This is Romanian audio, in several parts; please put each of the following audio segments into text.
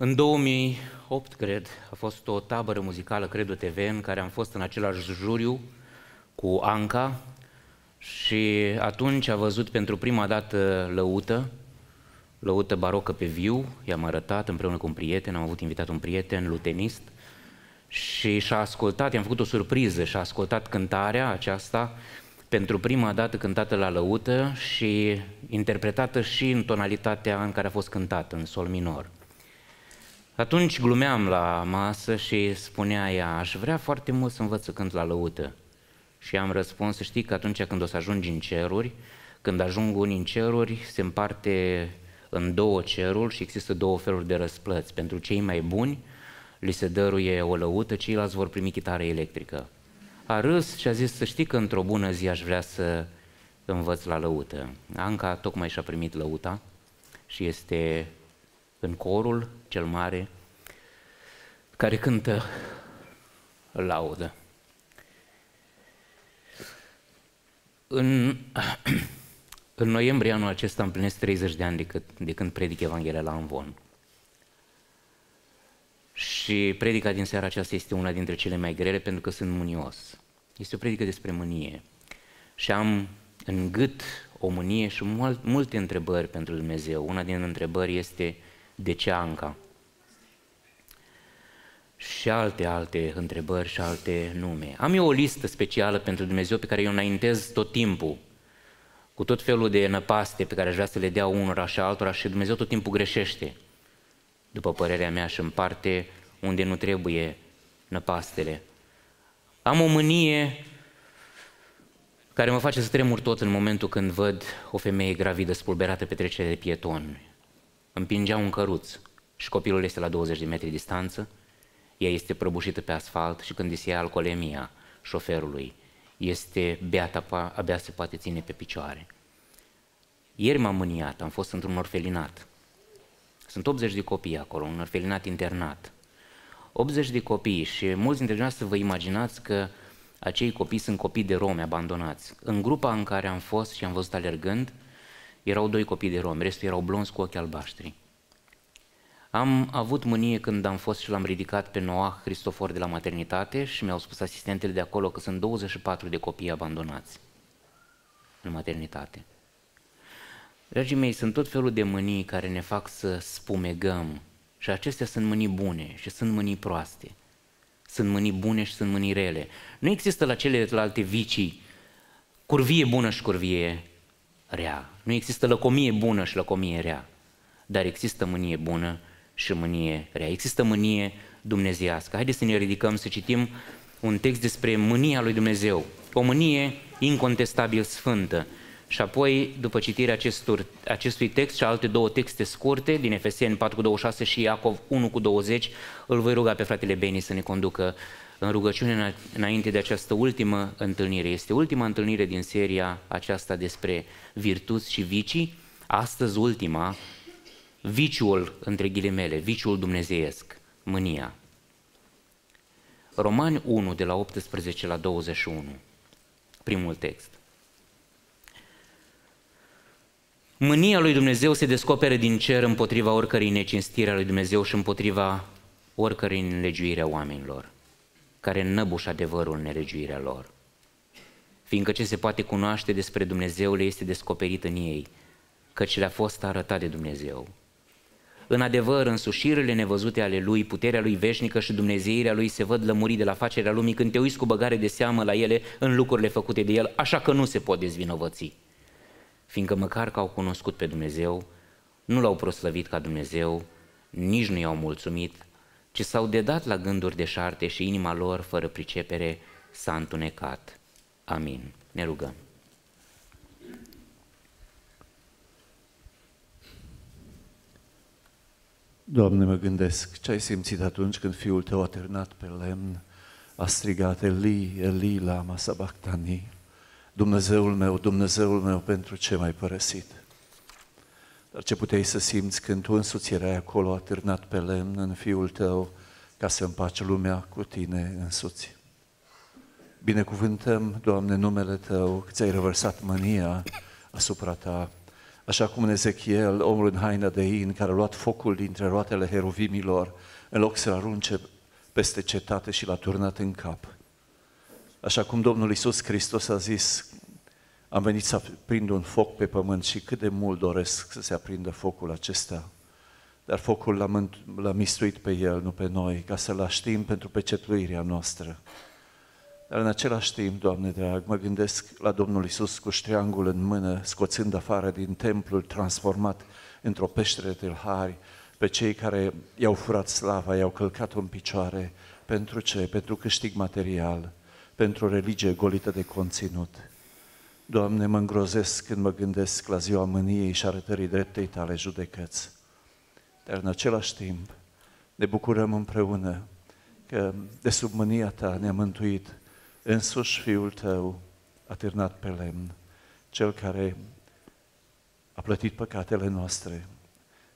În 2008, cred, a fost o tabără muzicală, cred, TV, în care am fost în același juriu cu Anca și atunci a văzut pentru prima dată lăută, lăută barocă pe viu, i-am arătat împreună cu un prieten, am avut invitat un prieten, lutenist, și și-a ascultat, i-am făcut o surpriză, și-a ascultat cântarea aceasta pentru prima dată cântată la lăută și interpretată și în tonalitatea în care a fost cântată, în sol minor. Atunci glumeam la masă și spunea ea, aș vrea foarte mult să învăț să cânt la lăută. Și am răspuns, știi că atunci când o să ajungi în ceruri, când ajung unii în ceruri, se împarte în două ceruri și există două feluri de răsplăți. Pentru cei mai buni li se dăruie o lăută, ceilalți vor primi chitară electrică. A râs și a zis să știi că într-o bună zi aș vrea să învăț la lăută. Anca tocmai și-a primit lăuta și este în corul cel mare, care cântă laudă. În, în noiembrie anul acesta împlinesc 30 de ani de când, de când predic Evanghelia la Amvon. Și predica din seara aceasta este una dintre cele mai grele pentru că sunt mânios. Este o predică despre mânie. Și am în gât o mânie și mult, multe întrebări pentru Dumnezeu. Una din întrebări este de Anca? Și alte, alte întrebări și alte nume. Am eu o listă specială pentru Dumnezeu pe care eu înaintez tot timpul, cu tot felul de năpaste pe care aș vrea să le dea unora și altora și Dumnezeu tot timpul greșește, după părerea mea, și parte, unde nu trebuie năpastele. Am o mânie care mă face să tremur tot în momentul când văd o femeie gravidă spulberată pe trecerea de pietoni împingea un căruț și copilul este la 20 de metri distanță, ea este prăbușită pe asfalt și când îi se ia alcoolemia șoferului, este beata, abia se poate ține pe picioare. Ieri m-am mâniat, am fost într-un orfelinat. Sunt 80 de copii acolo, un orfelinat internat. 80 de copii și mulți dintre dumneavoastră vă imaginați că acei copii sunt copii de romi abandonați. În grupa în care am fost și am văzut alergând, erau doi copii de romi, restul erau blonzi cu ochi albaștri. Am avut mânie când am fost și l-am ridicat pe Noah Cristofor de la maternitate și mi-au spus asistentele de acolo că sunt 24 de copii abandonați în maternitate. Dragii mei, sunt tot felul de mânii care ne fac să spumegăm și acestea sunt mânii bune și sunt mânii proaste. Sunt mânii bune și sunt mânii rele. Nu există la celelalte vicii curvie bună și curvie rea. Nu există lăcomie bună și lăcomie rea, dar există mânie bună și mânie rea. Există mânie dumnezeiască. Haideți să ne ridicăm să citim un text despre mânia lui Dumnezeu. O mânie incontestabil sfântă. Și apoi, după citirea acestor, acestui text și alte două texte scurte, din Efeseni 4 cu 26 și Iacov 1 cu 20, îl voi ruga pe fratele Beni să ne conducă în rugăciune înainte de această ultimă întâlnire. Este ultima întâlnire din seria aceasta despre virtuți și vicii, astăzi ultima, viciul, între ghilimele, viciul dumnezeiesc, mânia. Romani 1, de la 18 la 21, primul text. Mânia lui Dumnezeu se descopere din cer împotriva oricărei necinstiri a lui Dumnezeu și împotriva oricărei înlegiuire a oamenilor care înnăbușă adevărul neregiuirea lor. Fiindcă ce se poate cunoaște despre Dumnezeu le este descoperit în ei, căci le-a fost arătat de Dumnezeu. În adevăr, însușirile nevăzute ale Lui, puterea Lui veșnică și dumnezeirea Lui se văd lămuri de la facerea lumii când te uiți cu băgare de seamă la ele în lucrurile făcute de El, așa că nu se pot dezvinovăți. Fiindcă măcar că au cunoscut pe Dumnezeu, nu l-au proslăvit ca Dumnezeu, nici nu i-au mulțumit, ci s-au dedat la gânduri deșarte și inima lor, fără pricepere, s-a întunecat. Amin. Ne rugăm. Doamne, mă gândesc, ce ai simțit atunci când fiul tău a ternat pe lemn, a strigat Eli, Eli, lama sabachthani, Dumnezeul meu, Dumnezeul meu, pentru ce m-ai părăsit? Dar ce puteai să simți când tu însuți erai acolo atârnat pe lemn în fiul tău ca să împaci lumea cu tine însuți? Binecuvântăm, Doamne, numele Tău, că ți-ai revărsat mânia asupra Ta, așa cum în Ezechiel, omul în haină de in, care a luat focul dintre roatele heruvimilor, în loc să-l arunce peste cetate și l-a turnat în cap. Așa cum Domnul Isus Hristos a zis, am venit să aprind un foc pe pământ și cât de mult doresc să se aprindă focul acesta. Dar focul l-a, l-a mistuit pe el, nu pe noi, ca să-l aștim pentru pecetluirea noastră. Dar în același timp, Doamne drag, mă gândesc la Domnul Isus cu ștriangul în mână, scoțând afară din templul transformat într-o peștere de tâlhari, pe cei care i-au furat slava, i-au călcat în picioare. Pentru ce? Pentru câștig material, pentru religie golită de conținut. Doamne, mă îngrozesc când mă gândesc la ziua mâniei și arătării dreptei tale judecăți. Dar în același timp ne bucurăm împreună că de sub mânia ta ne-a mântuit însuși Fiul tău, atârnat pe lemn, cel care a plătit păcatele noastre,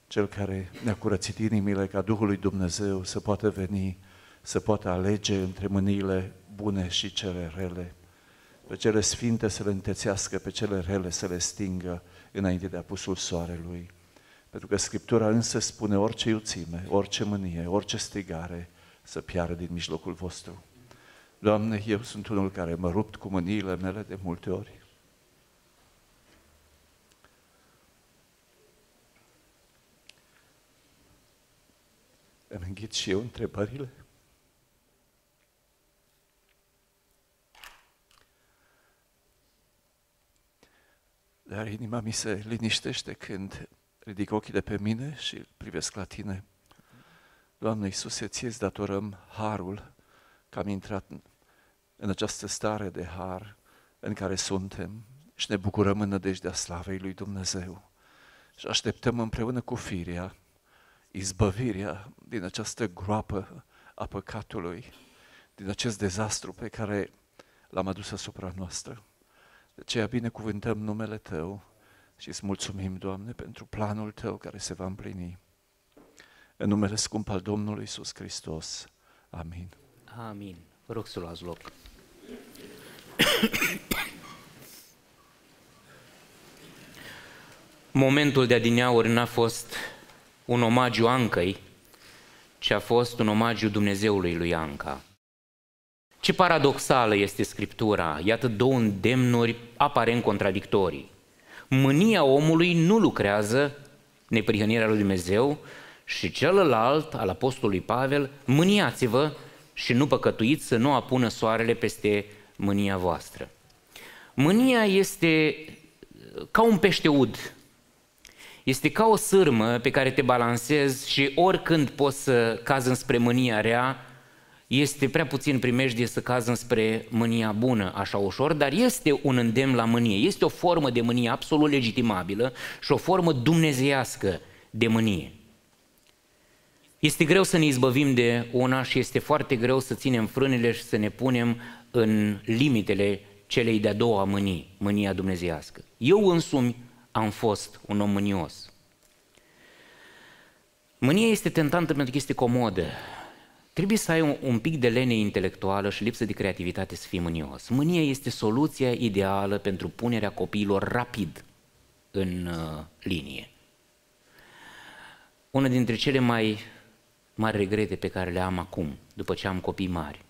cel care ne-a curățit inimile ca Duhului Dumnezeu să poată veni, să poată alege între mâniile bune și cele rele pe cele sfinte să le întețească, pe cele rele să le stingă înainte de apusul soarelui. Pentru că Scriptura însă spune orice iuțime, orice mânie, orice strigare să piară din mijlocul vostru. Doamne, eu sunt unul care mă rupt cu mâniile mele de multe ori. Îmi înghit și eu întrebările? Dar inima mi se liniștește când ridic ochii de pe mine și îl privesc la tine. Doamne Iisuse, ție îți datorăm harul că am intrat în această stare de har în care suntem și ne bucurăm în nădejdea slavei lui Dumnezeu și așteptăm împreună cu firia izbăvirea din această groapă a păcatului, din acest dezastru pe care l-am adus asupra noastră. De aceea binecuvântăm numele Tău și îți mulțumim, Doamne, pentru planul Tău care se va împlini. În numele scump al Domnului Isus Hristos. Amin. Amin. Vă rog să luați loc. Momentul de adineauri n-a fost un omagiu Ancăi, ci a fost un omagiu Dumnezeului lui Anca. Ce paradoxală este Scriptura! Iată două îndemnuri aparent contradictorii. Mânia omului nu lucrează neprihănirea lui Dumnezeu și celălalt, al apostolului Pavel, mâniați-vă și nu păcătuiți să nu apună soarele peste mânia voastră. Mânia este uh, ca un pește ud. Este ca o sârmă pe care te balansezi și oricând poți să cazi înspre mânia rea, este prea puțin primejdie să cază înspre mânia bună așa ușor, dar este un îndemn la mânie. Este o formă de mânie absolut legitimabilă și o formă dumnezeiască de mânie. Este greu să ne izbăvim de una și este foarte greu să ținem frânele și să ne punem în limitele celei de-a doua mânii, mânia dumnezeiască. Eu însumi am fost un om mânios. Mânia este tentantă pentru că este comodă. Trebuie să ai un, un pic de lene intelectuală și lipsă de creativitate să fii mânios. Mânia este soluția ideală pentru punerea copiilor rapid în uh, linie. Una dintre cele mai mari regrete pe care le am acum, după ce am copii mari,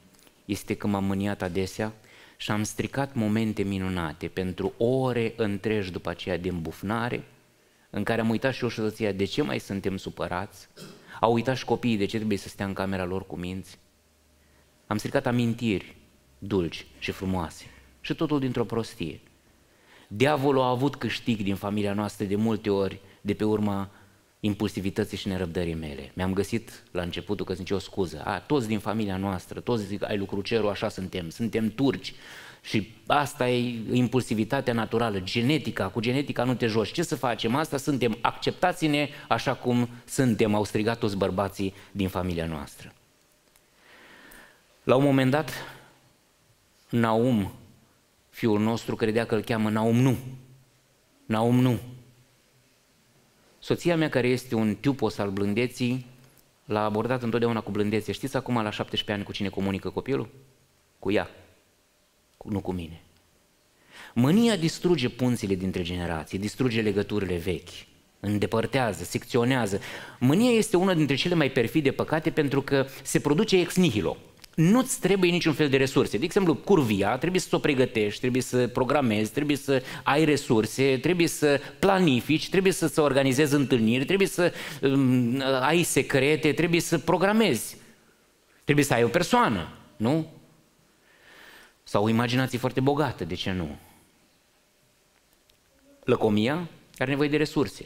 este că m-am mâniat adesea și am stricat momente minunate pentru ore întregi după aceea de îmbufnare, în care am uitat și o soția de ce mai suntem supărați, au uitat și copiii de ce trebuie să stea în camera lor cu minți. Am stricat amintiri dulci și frumoase și totul dintr-o prostie. Diavolul a avut câștig din familia noastră de multe ori de pe urma impulsivității și nerăbdării mele. Mi-am găsit la începutul că zice o scuză. A, toți din familia noastră, toți zic, ai cerul, așa suntem, suntem turci, și asta e impulsivitatea naturală, genetica, cu genetica nu te joci. Ce să facem? Asta suntem, acceptați-ne așa cum suntem, au strigat toți bărbații din familia noastră. La un moment dat, Naum, fiul nostru, credea că îl cheamă Naum nu. Naum nu. Soția mea, care este un tiupos al blândeții, l-a abordat întotdeauna cu blândețe. Știți acum, la 17 ani, cu cine comunică copilul? Cu ea nu cu mine. Mânia distruge punțile dintre generații, distruge legăturile vechi, îndepărtează, secționează. Mânia este una dintre cele mai perfide păcate pentru că se produce ex nihilo. Nu-ți trebuie niciun fel de resurse. De exemplu, curvia trebuie să o pregătești, trebuie să programezi, trebuie să ai resurse, trebuie să planifici, trebuie să, să organizezi întâlniri, trebuie să um, ai secrete, trebuie să programezi. Trebuie să ai o persoană, nu? Sau o imaginație foarte bogată, de ce nu? Lăcomia are nevoie de resurse.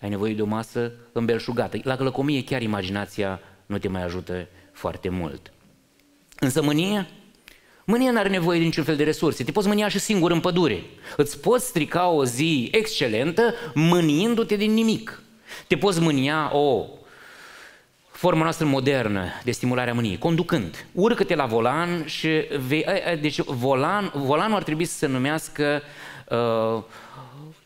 Ai nevoie de o masă îmbelșugată. La lăcomie chiar imaginația nu te mai ajută foarte mult. Însă mânia, mânia nu are nevoie de niciun fel de resurse. Te poți mânia și singur în pădure. Îți poți strica o zi excelentă mâniindu-te din nimic. Te poți mânia o forma noastră modernă de stimulare a mâniei, conducând. Urcă-te la volan și vei, deci volan, volanul ar trebui să se numească uh,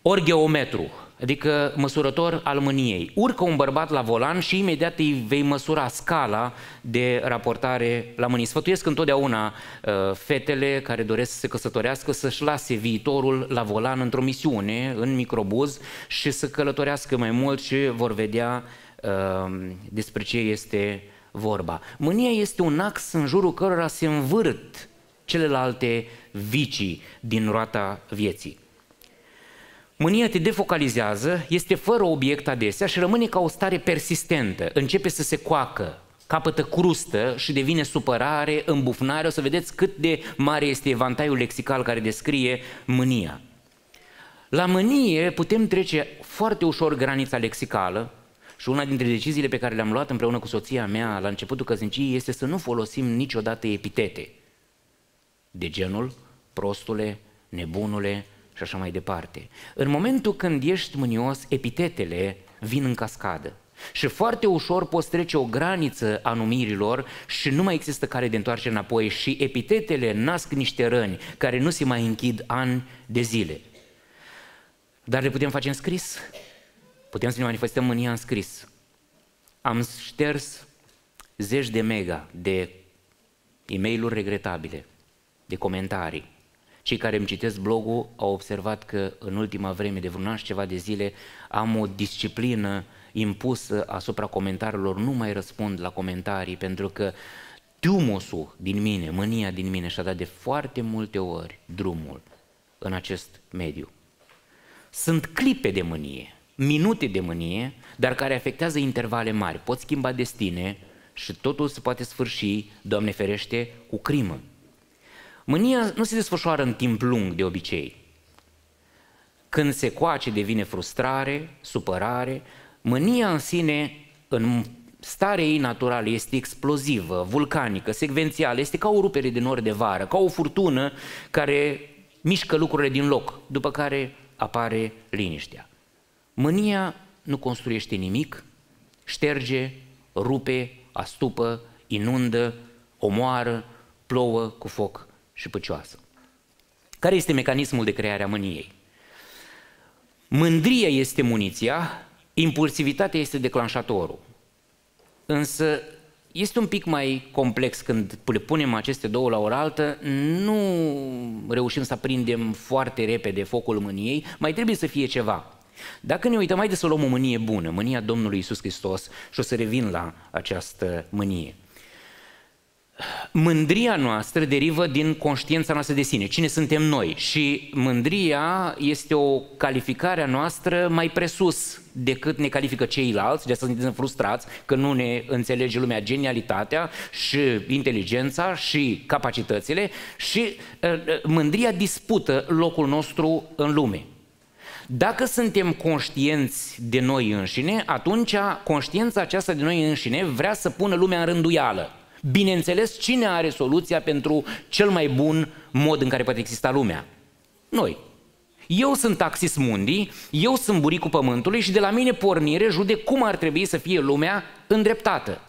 orgeometru, adică măsurător al mâniei. Urcă un bărbat la volan și imediat îi vei măsura scala de raportare la mânie. Sfătuiesc întotdeauna uh, fetele care doresc să se căsătorească să-și lase viitorul la volan într-o misiune, în microbuz și să călătorească mai mult și vor vedea uh, Um, despre ce este vorba. Mânia este un ax în jurul cărora se învârt celelalte vicii din roata vieții. Mânia te defocalizează, este fără obiect adesea și rămâne ca o stare persistentă. Începe să se coacă, capătă crustă și devine supărare, îmbufnare. O să vedeți cât de mare este evantaiul lexical care descrie mânia. La mânie putem trece foarte ușor granița lexicală, și una dintre deciziile pe care le-am luat împreună cu soția mea la începutul căsniciei este să nu folosim niciodată epitete de genul prostule, nebunule și așa mai departe. În momentul când ești mânios, epitetele vin în cascadă. Și foarte ușor poți trece o graniță a numirilor și nu mai există care de întoarce înapoi și epitetele nasc niște răni care nu se mai închid ani de zile. Dar le putem face în scris, Putem să ne manifestăm în ea în scris. Am șters zeci de mega de e mail regretabile, de comentarii. Cei care îmi citesc blogul au observat că în ultima vreme, de vreun an și ceva de zile, am o disciplină impusă asupra comentariilor, nu mai răspund la comentarii, pentru că tumosul din mine, mânia din mine și-a dat de foarte multe ori drumul în acest mediu. Sunt clipe de mânie, minute de mânie, dar care afectează intervale mari, Poți schimba destine și totul se poate sfârși, Doamne ferește, cu crimă. Mânia nu se desfășoară în timp lung de obicei. Când se coace devine frustrare, supărare, mânia în sine, în starea ei naturală, este explozivă, vulcanică, secvențială, este ca o rupere din nord de vară, ca o furtună care mișcă lucrurile din loc, după care apare liniștea. Mânia nu construiește nimic, șterge, rupe, astupă, inundă, omoară, plouă cu foc și păcioasă. Care este mecanismul de creare a mâniei? Mândria este muniția, impulsivitatea este declanșatorul. Însă este un pic mai complex când le punem aceste două la oraltă, nu reușim să prindem foarte repede focul mâniei, mai trebuie să fie ceva. Dacă ne uităm, haideți să luăm o mânie bună, mânia Domnului Isus Hristos și o să revin la această mânie. Mândria noastră derivă din conștiința noastră de sine, cine suntem noi și mândria este o calificare a noastră mai presus decât ne califică ceilalți, de asta suntem frustrați că nu ne înțelege lumea genialitatea și inteligența și capacitățile și uh, uh, mândria dispută locul nostru în lume. Dacă suntem conștienți de noi înșine, atunci conștiința aceasta de noi înșine vrea să pună lumea în rânduială. Bineînțeles, cine are soluția pentru cel mai bun mod în care poate exista lumea? Noi. Eu sunt taxis mundi, eu sunt buricul pământului și de la mine pornire judec cum ar trebui să fie lumea îndreptată.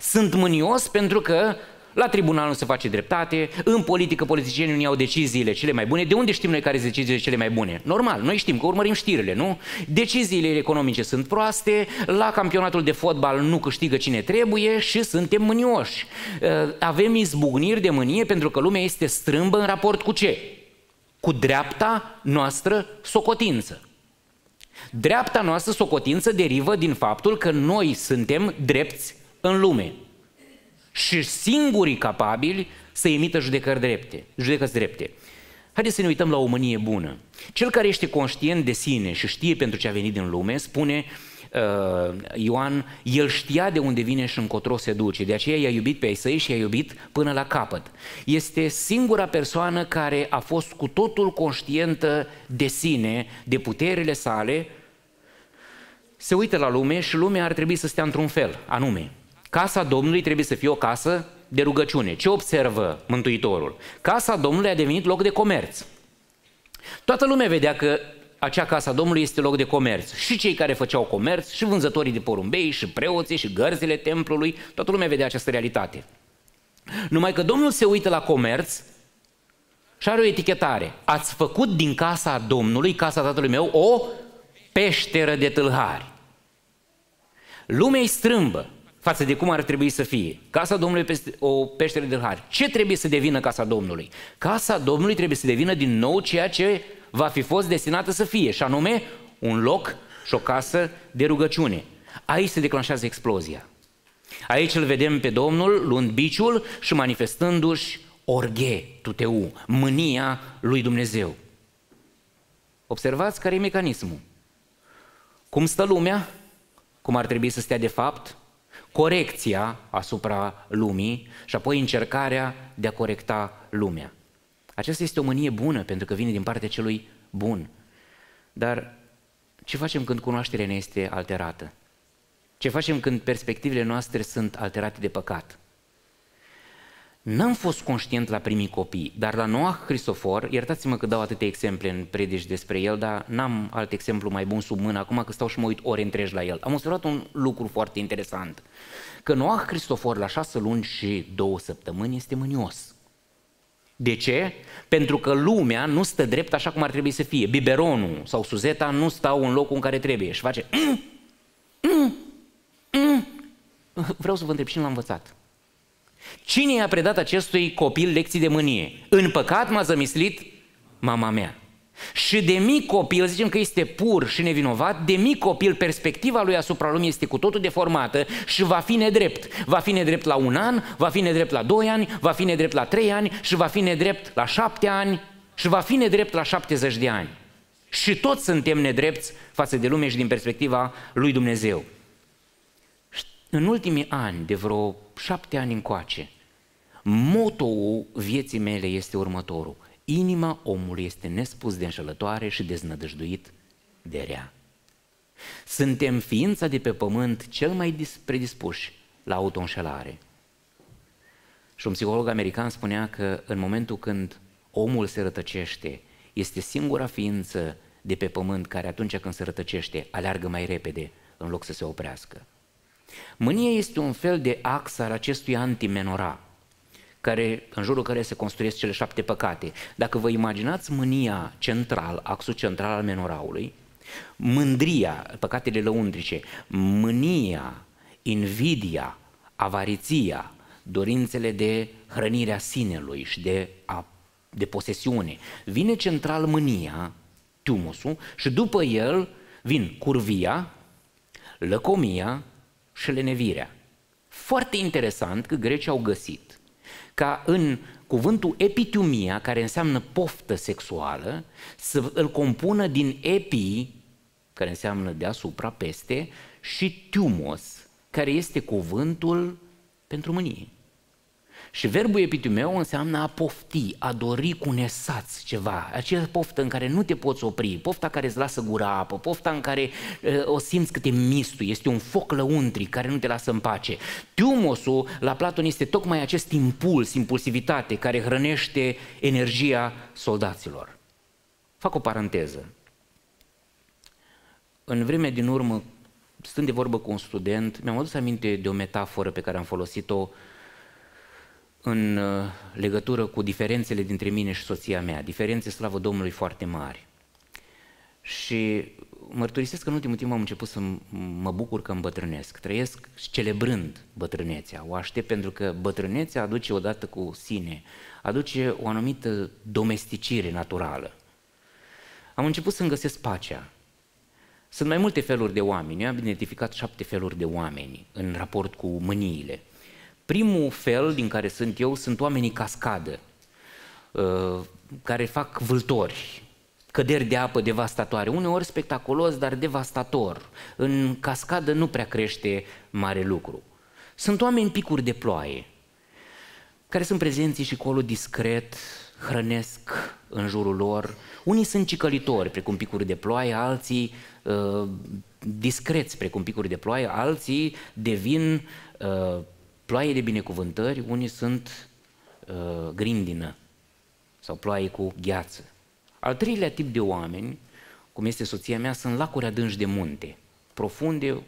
Sunt mânios pentru că la tribunal nu se face dreptate, în politică politicienii nu iau deciziile cele mai bune. De unde știm noi care sunt deciziile cele mai bune? Normal, noi știm că urmărim știrile, nu? Deciziile economice sunt proaste, la campionatul de fotbal nu câștigă cine trebuie și suntem mânioși. Eh, avem izbucniri de mânie pentru că lumea este strâmbă în raport cu ce? Cu dreapta noastră socotință. Dreapta noastră socotință derivă din faptul că noi suntem drepți în lume și singurii capabili să emită judecări drepte, judecăți drepte. Haideți să ne uităm la o mânie bună. Cel care este conștient de sine și știe pentru ce a venit din lume, spune uh, Ioan, el știa de unde vine și încotro se duce, de aceea i-a iubit pe ei săi și i-a iubit până la capăt. Este singura persoană care a fost cu totul conștientă de sine, de puterile sale, se uită la lume și lumea ar trebui să stea într-un fel, anume, Casa Domnului trebuie să fie o casă de rugăciune. Ce observă Mântuitorul? Casa Domnului a devenit loc de comerț. Toată lumea vedea că acea casa Domnului este loc de comerț. Și cei care făceau comerț, și vânzătorii de porumbei, și preoții, și gărzile templului, toată lumea vedea această realitate. Numai că Domnul se uită la comerț și are o etichetare. Ați făcut din casa Domnului, casa tatălui meu, o peșteră de tâlhari. Lumea îi strâmbă față de cum ar trebui să fie. Casa Domnului este o peșteră de har. Ce trebuie să devină Casa Domnului? Casa Domnului trebuie să devină din nou ceea ce va fi fost destinată să fie, și anume un loc și o casă de rugăciune. Aici se declanșează explozia. Aici îl vedem pe Domnul luând biciul și manifestându-și orghe, tuteu, mânia lui Dumnezeu. Observați care e mecanismul. Cum stă lumea, cum ar trebui să stea de fapt, corecția asupra lumii și apoi încercarea de a corecta lumea. Aceasta este o mânie bună pentru că vine din partea celui bun. Dar ce facem când cunoașterea ne este alterată? Ce facem când perspectivele noastre sunt alterate de păcat? N-am fost conștient la primii copii, dar la Noah Cristofor, iertați-mă că dau atâtea exemple în predici despre el, dar n-am alt exemplu mai bun sub mână acum că stau și mă uit ore întregi la el. Am observat un lucru foarte interesant, că Noah Cristofor la șase luni și două săptămâni este mânios. De ce? Pentru că lumea nu stă drept așa cum ar trebui să fie. Biberonul sau suzeta nu stau în locul în care trebuie și face... Mm, mm, mm. Vreau să vă întreb, cine l-a învățat? Cine i-a predat acestui copil lecții de mânie? În păcat m-a zămislit mama mea. Și de mic copil, zicem că este pur și nevinovat, de mic copil perspectiva lui asupra lumii este cu totul deformată și va fi nedrept. Va fi nedrept la un an, va fi nedrept la doi ani, va fi nedrept la trei ani și va fi nedrept la șapte ani și va fi nedrept la șaptezeci de ani. Și toți suntem nedrepți față de lume și din perspectiva lui Dumnezeu în ultimii ani, de vreo șapte ani încoace, motoul vieții mele este următorul. Inima omului este nespus de înșelătoare și deznădăjduit de rea. Suntem ființa de pe pământ cel mai predispuși la autoînșelare. Și un psiholog american spunea că în momentul când omul se rătăcește, este singura ființă de pe pământ care atunci când se rătăcește aleargă mai repede în loc să se oprească. Mânia este un fel de ax al acestui antimenora, care, în jurul care se construiesc cele șapte păcate. Dacă vă imaginați mânia central, axul central al menoraului, mândria, păcatele lăundrice, mânia, invidia, avariția, dorințele de hrănirea sinelui și de, a, de posesiune. Vine central mânia, tumusul, și după el vin curvia, lăcomia, și lenevirea. Foarte interesant că grecii au găsit ca în cuvântul epitumia, care înseamnă poftă sexuală, să îl compună din epi, care înseamnă deasupra, peste, și tumos, care este cuvântul pentru mânie. Și verbul epitumeu înseamnă a pofti, a dori cu nesați ceva, acea poftă în care nu te poți opri, pofta care îți lasă gura apă, pofta în care uh, o simți că te mistui, este un foc lăuntric care nu te lasă în pace. Tiumosul la Platon este tocmai acest impuls, impulsivitate care hrănește energia soldaților. Fac o paranteză. În vreme din urmă, stând de vorbă cu un student, mi-am adus aminte de o metaforă pe care am folosit-o uh, în uh, legătură cu diferențele dintre mine și soția mea, diferențe, slavă Domnului, foarte mari. Și mărturisesc că în ultimul timp am început să mă bucur că îmbătrânesc. Trăiesc celebrând bătrânețea. O aștept pentru că bătrânețea aduce odată cu sine, aduce o anumită domesticire naturală. Am început să-mi găsesc pacea. Sunt mai multe feluri de oameni. Eu am identificat șapte feluri de oameni în raport cu mâniile. Primul fel din care sunt eu sunt oamenii cascadă, uh, care fac vâltori, căderi de apă devastatoare, uneori spectaculos, dar devastator. În cascadă nu prea crește mare lucru. Sunt oameni picuri de ploaie, care sunt prezenți și colo discret, hrănesc în jurul lor. Unii sunt cicălitori, precum picuri de ploaie, alții uh, discreți, precum picuri de ploaie, alții devin uh, ploaie de binecuvântări, unii sunt uh, grindină sau ploaie cu gheață. Al treilea tip de oameni, cum este soția mea, sunt lacuri adânci de munte, profunde,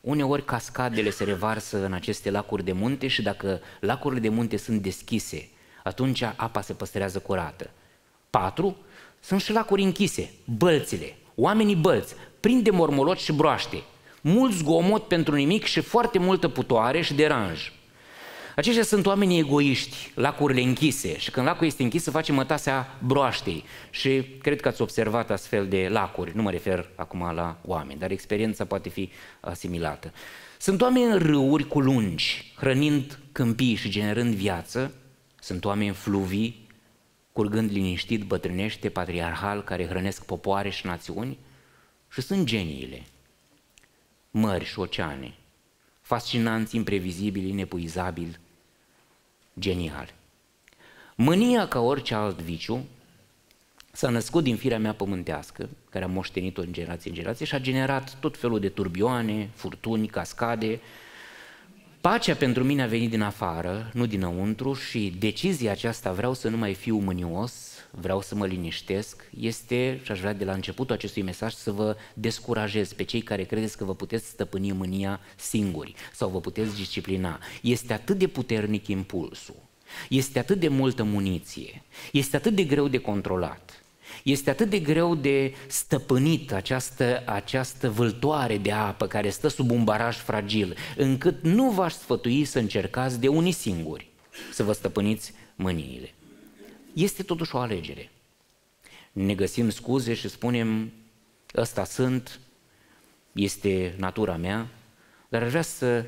uneori cascadele se revarsă în aceste lacuri de munte și dacă lacurile de munte sunt deschise, atunci apa se păstrează curată. Patru Sunt și lacuri închise, bălțile, oamenii bălți, plini de mormoloci și broaște, mult zgomot pentru nimic și foarte multă putoare și deranj. Aceștia sunt oamenii egoiști, lacurile închise și când lacul este închis se face mătasea broaștei și cred că ați observat astfel de lacuri, nu mă refer acum la oameni, dar experiența poate fi asimilată. Sunt oameni în râuri cu lungi, hrănind câmpii și generând viață, sunt oameni fluvii, curgând liniștit, bătrânește, patriarhal, care hrănesc popoare și națiuni, și sunt geniile, mări și oceane, fascinanți, imprevizibili, inepuizabili, genial. Mânia, ca orice alt viciu, s-a născut din firea mea pământească, care a moștenit-o în generație în generație și a generat tot felul de turbioane, furtuni, cascade. Pacea pentru mine a venit din afară, nu dinăuntru și decizia aceasta vreau să nu mai fiu mânios, vreau să mă liniștesc, este, și aș vrea de la începutul acestui mesaj să vă descurajez pe cei care credeți că vă puteți stăpâni mânia singuri sau vă puteți disciplina. Este atât de puternic impulsul, este atât de multă muniție, este atât de greu de controlat, este atât de greu de stăpânit această, această vâltoare de apă care stă sub un baraj fragil, încât nu v-aș sfătui să încercați de unii singuri să vă stăpâniți mâniile este totuși o alegere. Ne găsim scuze și spunem, ăsta sunt, este natura mea, dar aș vrea să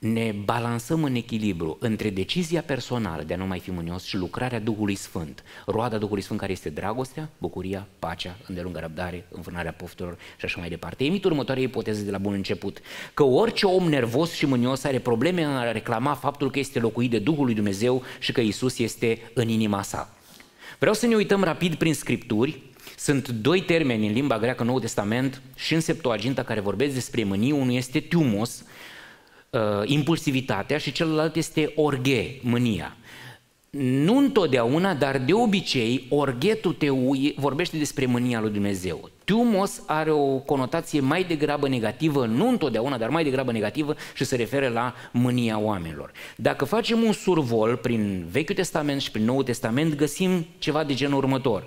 ne balansăm în echilibru între decizia personală de a nu mai fi mânios și lucrarea Duhului Sfânt, roada Duhului Sfânt care este dragostea, bucuria, pacea, îndelungă răbdare, înfrânarea poftelor și așa mai departe. Emit următoarea ipoteză de la bun început, că orice om nervos și mânios are probleme în a reclama faptul că este locuit de Duhul lui Dumnezeu și că Isus este în inima sa. Vreau să ne uităm rapid prin scripturi. Sunt doi termeni în limba greacă, Noul Testament și în Septuaginta, care vorbesc despre mânie. Unul este uh, impulsivitatea, și celălalt este orge, mânia nu întotdeauna, dar de obicei, orghetul ui, vorbește despre mânia lui Dumnezeu. Tumos are o conotație mai degrabă negativă, nu întotdeauna, dar mai degrabă negativă și se referă la mânia oamenilor. Dacă facem un survol prin Vechiul Testament și prin Noul Testament, găsim ceva de genul următor.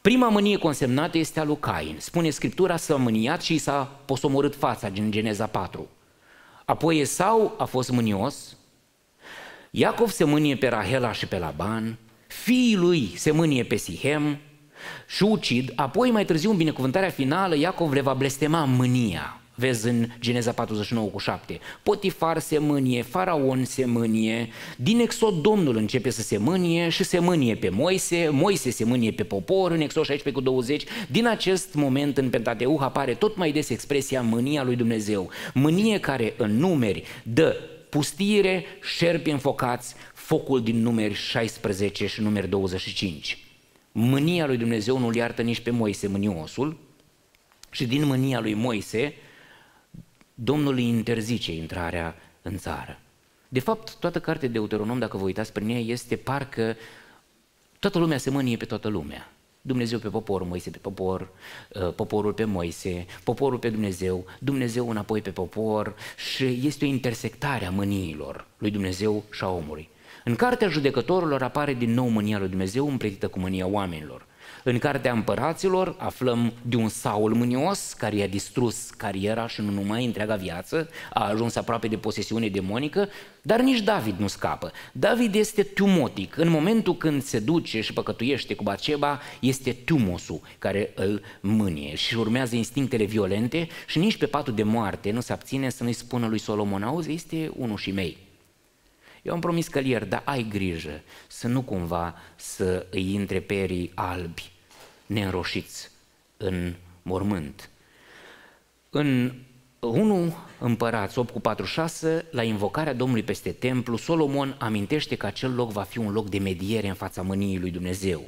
Prima mânie consemnată este a lui Cain. Spune Scriptura s-a mâniat și i s-a posomorât fața din Geneza 4. Apoi Esau a fost mânios, Iacov se mânie pe Rahela și pe Laban, fiii lui se mânie pe Sihem și ucid, apoi mai târziu în binecuvântarea finală Iacov le va blestema mânia. Vezi în Geneza 49 cu 7. Potifar se mânie, faraon se mânie, din Exod Domnul începe să se mânie și se mânie pe Moise, Moise se mânie pe popor în Exod 16 cu 20. Din acest moment în Pentateuch apare tot mai des expresia mânia lui Dumnezeu, mânie care în numeri dă pustire, șerpi înfocați, focul din numeri 16 și numeri 25. Mânia lui Dumnezeu nu-l iartă nici pe Moise mâniosul și din mânia lui Moise Domnul îi interzice intrarea în țară. De fapt, toată cartea de Deuteronom, dacă vă uitați prin ea, este parcă toată lumea se mânie pe toată lumea. Dumnezeu pe popor, Moise pe popor, uh, poporul pe Moise, poporul pe Dumnezeu, Dumnezeu înapoi pe popor și este o intersectare a mâniilor lui Dumnezeu și a omului. În cartea judecătorilor apare din nou mânia lui Dumnezeu împletită cu mânia oamenilor. În Cartea Împăraților aflăm de un Saul mânios care i-a distrus cariera și nu numai întreaga viață, a ajuns aproape de posesiune demonică, dar nici David nu scapă. David este tumotic. În momentul când se duce și păcătuiește cu Baceba, este tumosul care îl mânie și urmează instinctele violente și nici pe patul de moarte nu se abține să nu-i spună lui Solomon, auzi, este unul și mei. Eu am promis că dar ai grijă să nu cumva să îi intre perii albi neînroșiți în mormânt. În 1 împărați 8 cu 46, la invocarea Domnului peste templu, Solomon amintește că acel loc va fi un loc de mediere în fața mâniei lui Dumnezeu.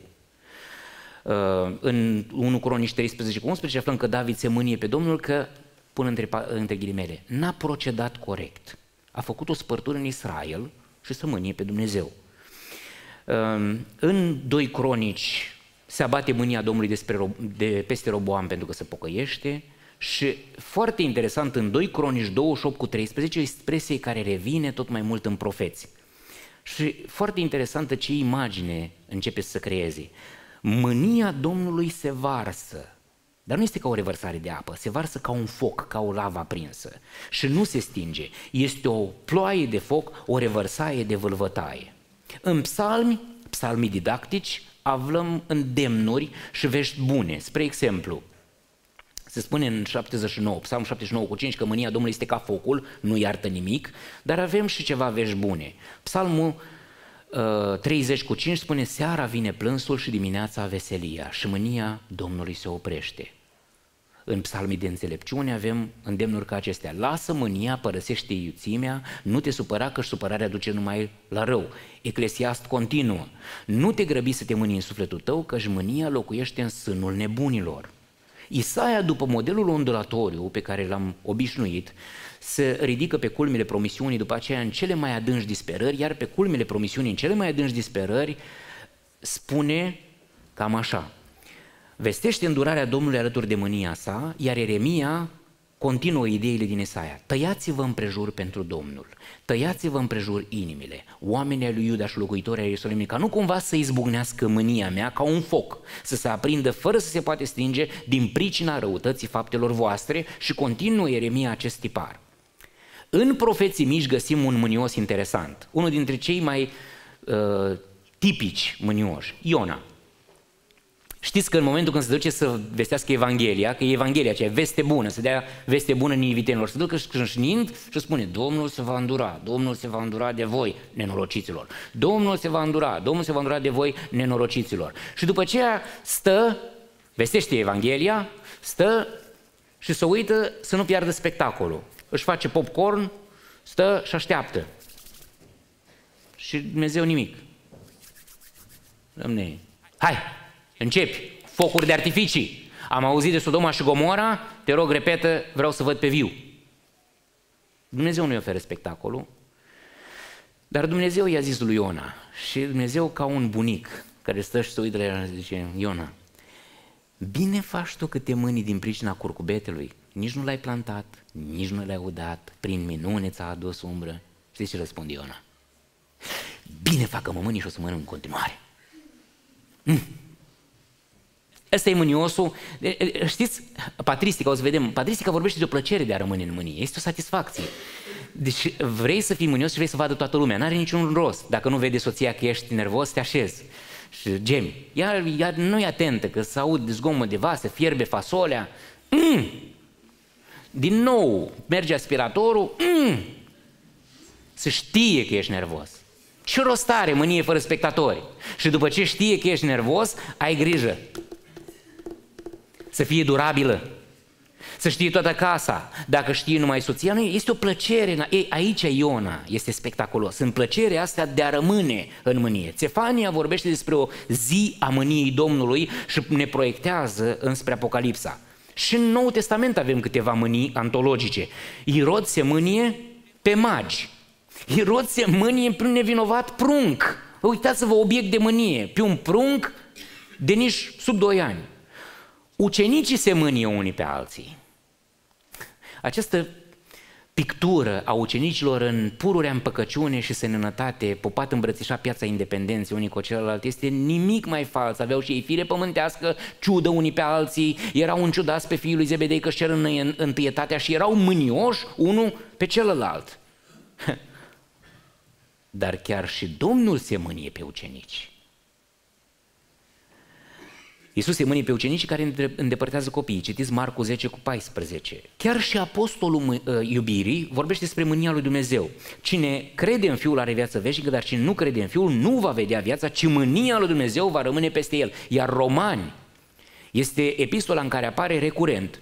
Uh, în 1 Cronici 13 cu 11 aflăm că David se mânie pe Domnul că, pun între, între ghilimele, n-a procedat corect. A făcut o spărtură în Israel și se mânie pe Dumnezeu. Uh, în 2 Cronici se abate mânia Domnului despre, de, peste Roboam pentru că se pocăiește și foarte interesant, în 2 Cronici 28 cu 13, o expresie care revine tot mai mult în profeți. Și foarte interesantă ce imagine începe să creeze. Mânia Domnului se varsă. Dar nu este ca o revărsare de apă, se varsă ca un foc, ca o lava prinsă și nu se stinge. Este o ploaie de foc, o revărsaie de vâlvătaie. În psalmi, psalmii didactici, aflăm îndemnuri și vești bune. Spre exemplu, se spune în 79, psalm 79 cu 5 că mânia Domnului este ca focul, nu iartă nimic, dar avem și ceva vești bune. Psalmul 30 uh, cu 5 spune, seara vine plânsul și dimineața veselia și mânia Domnului se oprește în psalmii de înțelepciune avem îndemnuri ca acestea. Lasă mânia, părăsește iuțimea, nu te supăra că supărarea duce numai la rău. Eclesiast continuă. Nu te grăbi să te mânii în sufletul tău, că mânia locuiește în sânul nebunilor. Isaia, după modelul ondulatoriu pe care l-am obișnuit, se ridică pe culmile promisiunii după aceea în cele mai adânci disperări, iar pe culmile promisiunii în cele mai adânci disperări spune cam așa, Vestește îndurarea Domnului alături de mânia sa, iar Eremia continuă ideile din Isaia. Tăiați-vă împrejur pentru Domnul, tăiați-vă împrejur inimile, oamenii lui Iuda și locuitorii Ierusalimului, ca nu cumva să izbucnească mânia mea ca un foc, să se aprindă fără să se poate stinge din pricina răutății faptelor voastre și continuă Eremia acest tipar. În profeții mici găsim un mânios interesant, unul dintre cei mai uh, tipici mânioși, Iona. Știți că în momentul când se duce să vestească Evanghelia, că e Evanghelia aceea, veste bună, să dea veste bună nivitenilor, se ducă crâșnind și spune, Domnul se va îndura, Domnul se va îndura de voi, nenorociților. Domnul se va îndura, Domnul se va îndura de voi, nenorociților. Și după aceea stă, vestește Evanghelia, stă și se uită să nu piardă spectacolul. Își face popcorn, stă și așteaptă. Și Dumnezeu nimic. Domne, hai, Începi. Focuri de artificii. Am auzit de Sodoma și Gomora, te rog, repetă, vreau să văd pe viu. Dumnezeu nu-i oferă spectacolul, dar Dumnezeu i-a zis lui Iona și Dumnezeu ca un bunic care stă și se uită la el și zice, Iona, bine faci tu că te mâni din pricina curcubetelui, nici nu l-ai plantat, nici nu l-ai udat, prin minune ți-a adus umbră. Știi ce răspunde Iona? Bine fac că mă mâni și o să mănânc în continuare. Mm. Ăsta e mâniosul. Știți, patristica, o să vedem, patristica vorbește de o plăcere de a rămâne în mânie. Este o satisfacție. Deci vrei să fii mânios și vrei să vadă toată lumea. N-are niciun rost. Dacă nu vede soția că ești nervos, te așezi și gemi. Iar, iar nu e atentă că se aud zgomot de vase, fierbe fasolea. Mm! Din nou merge aspiratorul. Mm! Să știe că ești nervos. Ce rost are mânie fără spectatori? Și după ce știe că ești nervos, ai grijă să fie durabilă, să știe toată casa. Dacă știe numai soția, nu este o plăcere. Ei, aici Iona este spectaculos. În plăcerea asta de a rămâne în mânie. Țefania vorbește despre o zi a mâniei Domnului și ne proiectează înspre Apocalipsa. Și în Noul Testament avem câteva mânii antologice. Irod se mânie pe magi. Irod se mânie prin nevinovat prunc. Uitați-vă, obiect de mânie, pe un prunc de nici sub 2 ani ucenicii se mânie unii pe alții. Această pictură a ucenicilor în pururea împăcăciune și seninătate, popat îmbrățișa piața independenței unii cu celălalt, este nimic mai fals. Aveau și ei fire pământească, ciudă unii pe alții, erau un înciudați pe fiul lui Zebedei că cer în întâietatea și erau mânioși unul pe celălalt. Dar chiar și Domnul se mânie pe ucenici. Iisus îi mânie pe ucenicii care îndepărtează copiii. Citiți Marcu 10 cu 14. Chiar și apostolul ă, iubirii vorbește despre mânia lui Dumnezeu. Cine crede în Fiul are viață veșnică, dar cine nu crede în Fiul nu va vedea viața, ci mânia lui Dumnezeu va rămâne peste el. Iar Romani este epistola în care apare recurent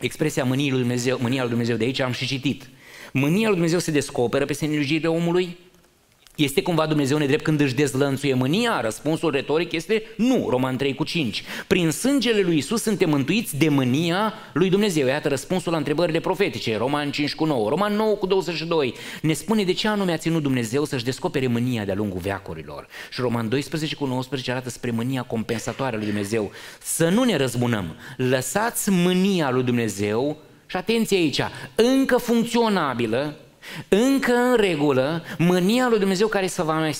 expresia mâniei lui Dumnezeu, mânia lui Dumnezeu. De aici am și citit. Mânia lui Dumnezeu se descoperă peste nelugirile omului, este cumva Dumnezeu nedrept când își dezlănțuie mânia? Răspunsul retoric este nu, Roman 3 cu 5. Prin sângele lui Isus suntem mântuiți de mânia lui Dumnezeu. Iată răspunsul la întrebările profetice, Roman 5 cu 9, Roman 9 cu 22. Ne spune de ce anume a ținut Dumnezeu să-și descopere mânia de-a lungul veacurilor. Și Roman 12 cu 19 arată spre mânia compensatoare a lui Dumnezeu. Să nu ne răzbunăm, lăsați mânia lui Dumnezeu și atenție aici, încă funcționabilă, încă în regulă mânia lui Dumnezeu care se va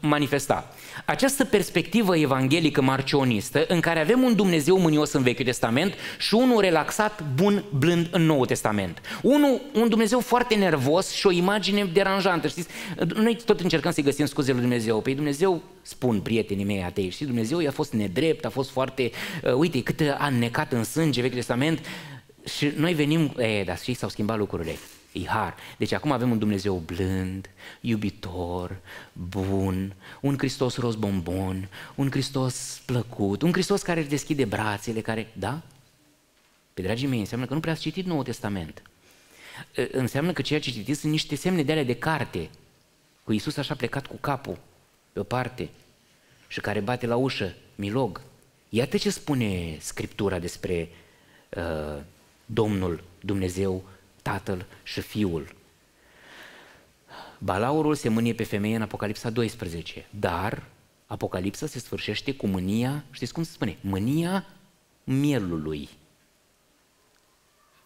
manifesta. Această perspectivă evanghelică marcionistă, în care avem un Dumnezeu mânios în Vechiul Testament și unul relaxat, bun, blând în Noul Testament. Unul, un Dumnezeu foarte nervos și o imagine deranjantă, știți? Noi tot încercăm să-i găsim scuze lui Dumnezeu. Păi Dumnezeu, spun prietenii mei atei, știi, Dumnezeu i-a fost nedrept, a fost foarte, uh, uite, cât a necat în sânge Vechiul Testament, și noi venim, e, dar și s-au schimbat lucrurile. E har. Deci acum avem un Dumnezeu blând, iubitor, bun, un Hristos bombon, un Hristos plăcut, un Hristos care își deschide brațele, care... Da? Pe dragii mei, înseamnă că nu prea ați citit Noul Testament. Înseamnă că ceea ce citiți sunt niște semne de ale de carte, cu Iisus așa plecat cu capul pe o parte și care bate la ușă, milog. Iată ce spune Scriptura despre uh, Domnul Dumnezeu Tatăl și Fiul. Balaurul se mânie pe femeie în Apocalipsa 12, dar Apocalipsa se sfârșește cu mânia, știți cum se spune? Mânia mielului.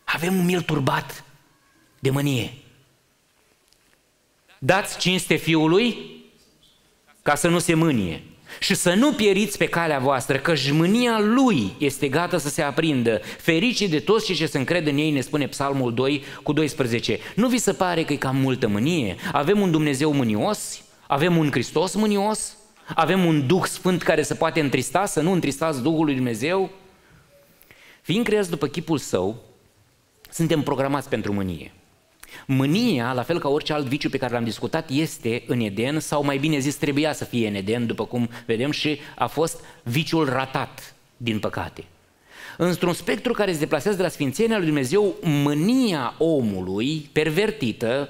Avem un miel turbat de mânie. Dați cinste fiului ca să nu se mânie și să nu pieriți pe calea voastră, că jmânia lui este gata să se aprindă. Ferici de toți cei ce se încred în ei, ne spune Psalmul 2 cu 12. Nu vi se pare că e cam multă mânie? Avem un Dumnezeu mânios? Avem un Hristos mânios? Avem un Duh Sfânt care se poate întrista, să nu întristați Duhul lui Dumnezeu? Fiind creați după chipul său, suntem programați pentru mânie. Mânia, la fel ca orice alt viciu pe care l-am discutat, este în Eden, sau mai bine zis, trebuia să fie în Eden, după cum vedem, și a fost viciul ratat, din păcate. Într-un spectru care se deplasează de la Sfințenia lui Dumnezeu, mânia omului, pervertită,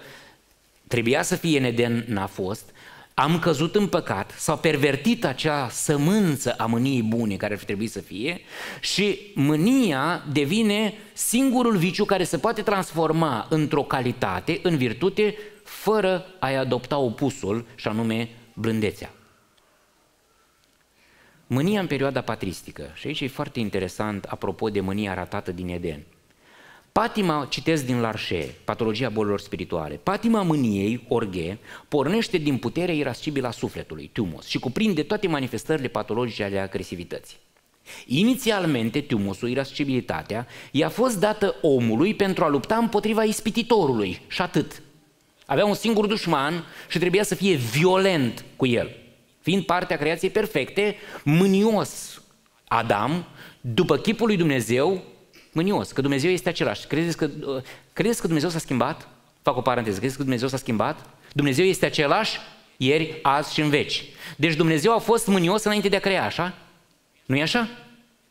trebuia să fie în Eden, n-a fost, am căzut în păcat, s-au pervertit acea sămânță a mâniei bune care ar fi trebuit să fie și mânia devine singurul viciu care se poate transforma într-o calitate, în virtute, fără a-i adopta opusul, și anume blândețea. Mânia în perioada patristică, și aici e foarte interesant apropo de mânia ratată din Eden – Patima, citesc din Larșe, Patologia bolilor spirituale, patima mâniei, orghe, pornește din puterea irascibilă a sufletului, tumos, și cuprinde toate manifestările patologice ale agresivității. Inițialmente, tumosul, irascibilitatea, i-a fost dată omului pentru a lupta împotriva ispititorului și atât. Avea un singur dușman și trebuia să fie violent cu el. Fiind partea creației perfecte, mânios Adam, după chipul lui Dumnezeu, mânios, că Dumnezeu este același. Credeți că, uh, credeți că Dumnezeu s-a schimbat? Fac o paranteză. Credeți că Dumnezeu s-a schimbat? Dumnezeu este același ieri, azi și în veci. Deci Dumnezeu a fost mânios înainte de a crea, așa? nu e așa?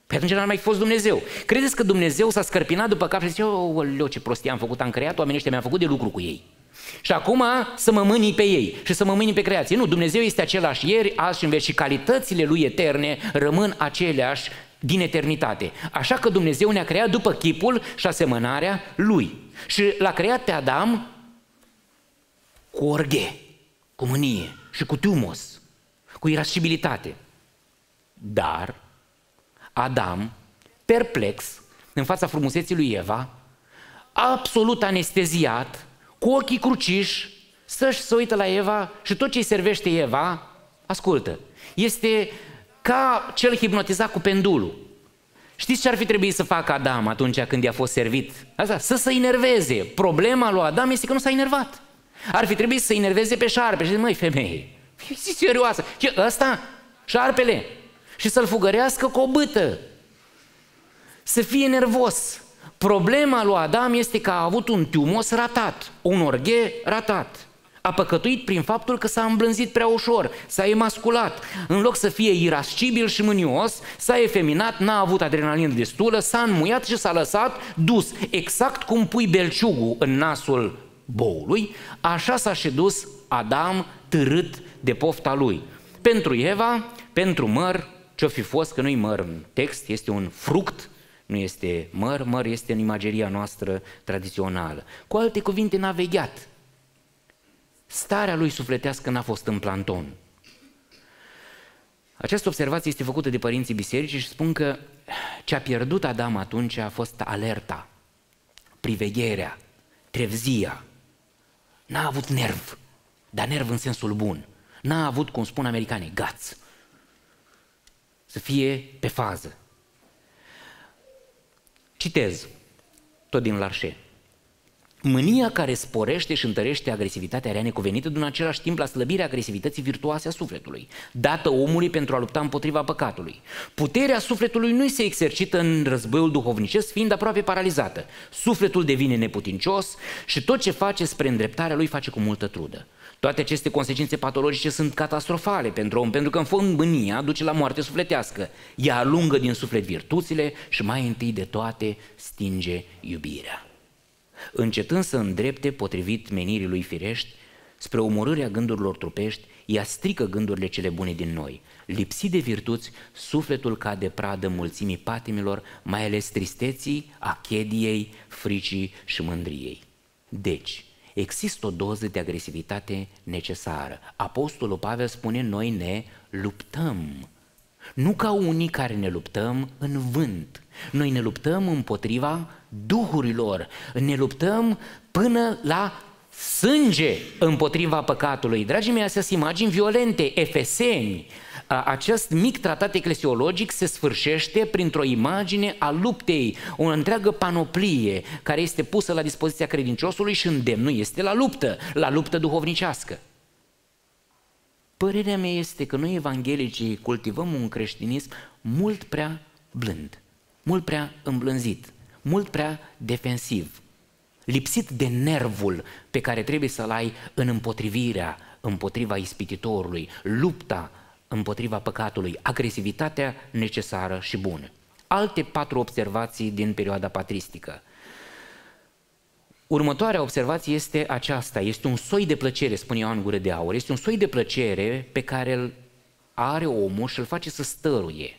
Păi atunci n-ar mai fost Dumnezeu. Credeți că Dumnezeu s-a scărpinat după cap și zice, o, ce prostie am făcut, am creat, oamenii ăștia mi-am făcut de lucru cu ei. Și acum să mă mâni pe ei și să mă mâni pe creație. Nu, Dumnezeu este același ieri, azi și în veci și calitățile lui eterne rămân aceleași din eternitate. Așa că Dumnezeu ne-a creat după chipul și asemănarea Lui. Și l-a creat pe Adam cu orghe, cu mânie și cu tumos, cu irascibilitate. Dar Adam, perplex, în fața frumuseții lui Eva, absolut anesteziat, cu ochii cruciși, să-și se uită la Eva și tot ce-i servește Eva, ascultă, este ca cel hipnotizat cu pendulul. Știți ce ar fi trebuit să facă Adam atunci când i-a fost servit? Asta, să se enerveze. Problema lui Adam este că nu s-a enervat. Ar fi trebuit să enerveze pe șarpe și zice, măi, femeie, fii serioasă. Ce, ăsta? Șarpele. Și să-l fugărească cu o bâtă. Să fie nervos. Problema lui Adam este că a avut un tiumos ratat, un orghe ratat a păcătuit prin faptul că s-a îmblânzit prea ușor, s-a emasculat. În loc să fie irascibil și mânios, s-a efeminat, n-a avut adrenalină destulă, s-a înmuiat și s-a lăsat dus. Exact cum pui belciugul în nasul boului, așa s-a și dus Adam târât de pofta lui. Pentru Eva, pentru măr, ce-o fi fost, că nu-i măr în text, este un fruct, nu este măr, măr este în imageria noastră tradițională. Cu alte cuvinte, n-a vegheat, Starea lui sufletească n-a fost în planton. Această observație este făcută de părinții bisericii și spun că ce a pierdut Adam atunci a fost alerta, privegherea, trevzia. N-a avut nerv, dar nerv în sensul bun. N-a avut, cum spun americanii, gaț. Să fie pe fază. Citez, tot din Larșe. Mânia care sporește și întărește agresivitatea rea necuvenită, din același timp la slăbirea agresivității virtuoase a sufletului, dată omului pentru a lupta împotriva păcatului. Puterea sufletului nu se exercită în războiul duhovnicesc, fiind aproape paralizată. Sufletul devine neputincios și tot ce face spre îndreptarea lui face cu multă trudă. Toate aceste consecințe patologice sunt catastrofale pentru om, pentru că în fond mânia duce la moarte sufletească. Ea alungă din suflet virtuțile și mai întâi de toate stinge iubirea încetând să îndrepte potrivit menirii lui firești, spre omorârea gândurilor trupești, ea strică gândurile cele bune din noi. Lipsit de virtuți, sufletul cade pradă mulțimii patimilor, mai ales tristeții, achediei, fricii și mândriei. Deci, există o doză de agresivitate necesară. Apostolul Pavel spune, noi ne luptăm. Nu ca unii care ne luptăm în vânt, noi ne luptăm împotriva duhurilor, ne luptăm până la sânge împotriva păcatului. Dragii mei, astea sunt imagini violente, efeseni. Acest mic tratat eclesiologic se sfârșește printr-o imagine a luptei, o întreagă panoplie care este pusă la dispoziția credinciosului și îndemnul este la luptă, la luptă duhovnicească. Părerea mea este că noi evanghelicii cultivăm un creștinism mult prea blând mult prea îmblânzit, mult prea defensiv, lipsit de nervul pe care trebuie să-l ai în împotrivirea împotriva ispititorului, lupta împotriva păcatului, agresivitatea necesară și bună. Alte patru observații din perioada patristică. Următoarea observație este aceasta, este un soi de plăcere, spune Ioan Gură de Aur, este un soi de plăcere pe care îl are omul și îl face să stăruie.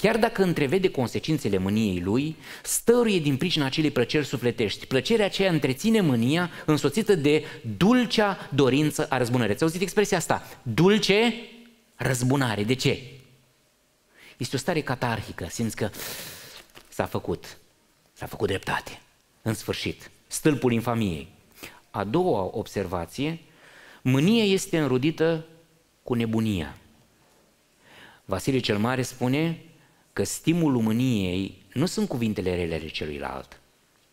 Chiar dacă întrevede consecințele mâniei lui, stăruie din pricina acelei plăceri sufletești. Plăcerea aceea întreține mânia însoțită de dulcea dorință a răzbunării. Ați auzit expresia asta? Dulce răzbunare. De ce? Este o stare catarhică. Simți că s-a făcut. S-a făcut dreptate. În sfârșit. Stâlpul infamiei. A doua observație, mânia este înrudită cu nebunia. Vasile cel Mare spune, că stimulul mâniei nu sunt cuvintele rele ale celuilalt,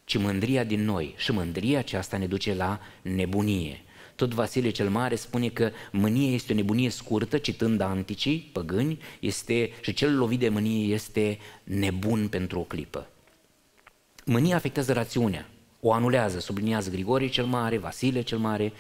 ci mândria din noi și mândria aceasta ne duce la nebunie. Tot Vasile cel Mare spune că mânie este o nebunie scurtă, citând anticii, păgâni, este, și cel lovit de mânie este nebun pentru o clipă. Mânia afectează rațiunea, o anulează, subliniază Grigorie cel Mare, Vasile cel Mare,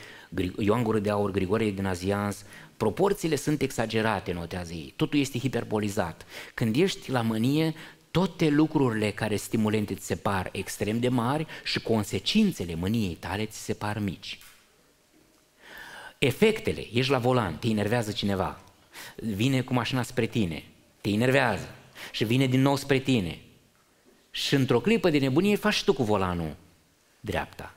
Ioan Gură de Aur, Grigorie din Azians, Proporțiile sunt exagerate, notează ei. Totul este hiperbolizat. Când ești la mânie, toate lucrurile care stimulente ți se par extrem de mari și consecințele mâniei tale ți se par mici. Efectele, ești la volan, te enervează cineva, vine cu mașina spre tine, te enervează și vine din nou spre tine. Și într-o clipă de nebunie faci tu cu volanul dreapta,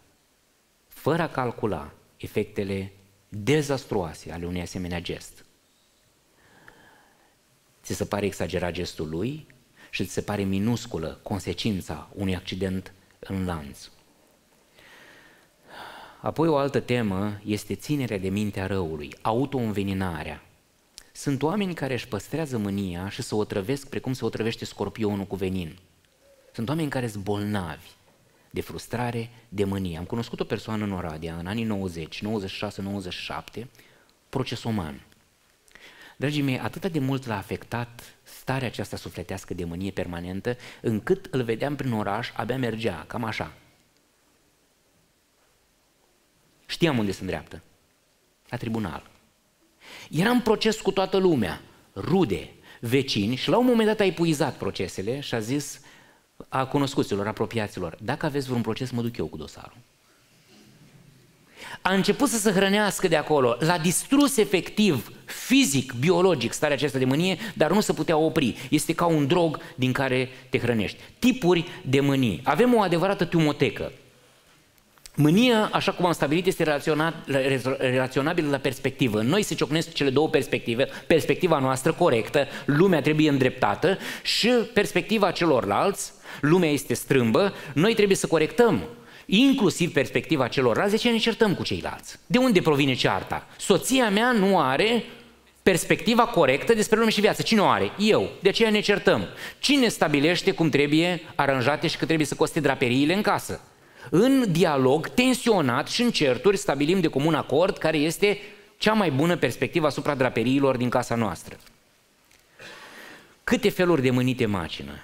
fără a calcula efectele dezastruoase ale unui asemenea gest. Ți se pare exagerat gestul lui și ți se pare minusculă consecința unui accident în lanț. Apoi o altă temă este ținerea de mintea răului, autoînveninarea. Sunt oameni care își păstrează mânia și se otrăvesc precum se otrăvește scorpionul cu venin. Sunt oameni care sunt bolnavi de frustrare, de mânie. Am cunoscut o persoană în Oradea în anii 90, 96-97, procesoman. Dragii mei, atât de mult l-a afectat starea aceasta sufletească de mânie permanentă, încât îl vedeam prin oraș, abia mergea, cam așa. Știam unde se îndreaptă. La tribunal. Era în proces cu toată lumea, rude, vecini și la un moment dat a epuizat procesele și a zis a cunoscuților, apropiaților. Dacă aveți vreun proces, mă duc eu cu dosarul. A început să se hrănească de acolo, l-a distrus efectiv, fizic, biologic, starea aceasta de mânie, dar nu se putea opri. Este ca un drog din care te hrănești. Tipuri de mânie. Avem o adevărată tumotecă. Mânia, așa cum am stabilit, este relaționabilă la perspectivă. noi se ciocnesc cele două perspective, perspectiva noastră corectă, lumea trebuie îndreptată și perspectiva celorlalți, lumea este strâmbă, noi trebuie să corectăm inclusiv perspectiva celorlalți, de ce ne certăm cu ceilalți? De unde provine cearta? Soția mea nu are perspectiva corectă despre lume și viață. Cine o are? Eu. De aceea ne certăm. Cine stabilește cum trebuie aranjate și că trebuie să coste draperiile în casă? În dialog tensionat și în certuri stabilim de comun acord care este cea mai bună perspectivă asupra draperiilor din casa noastră. Câte feluri de mânite macină?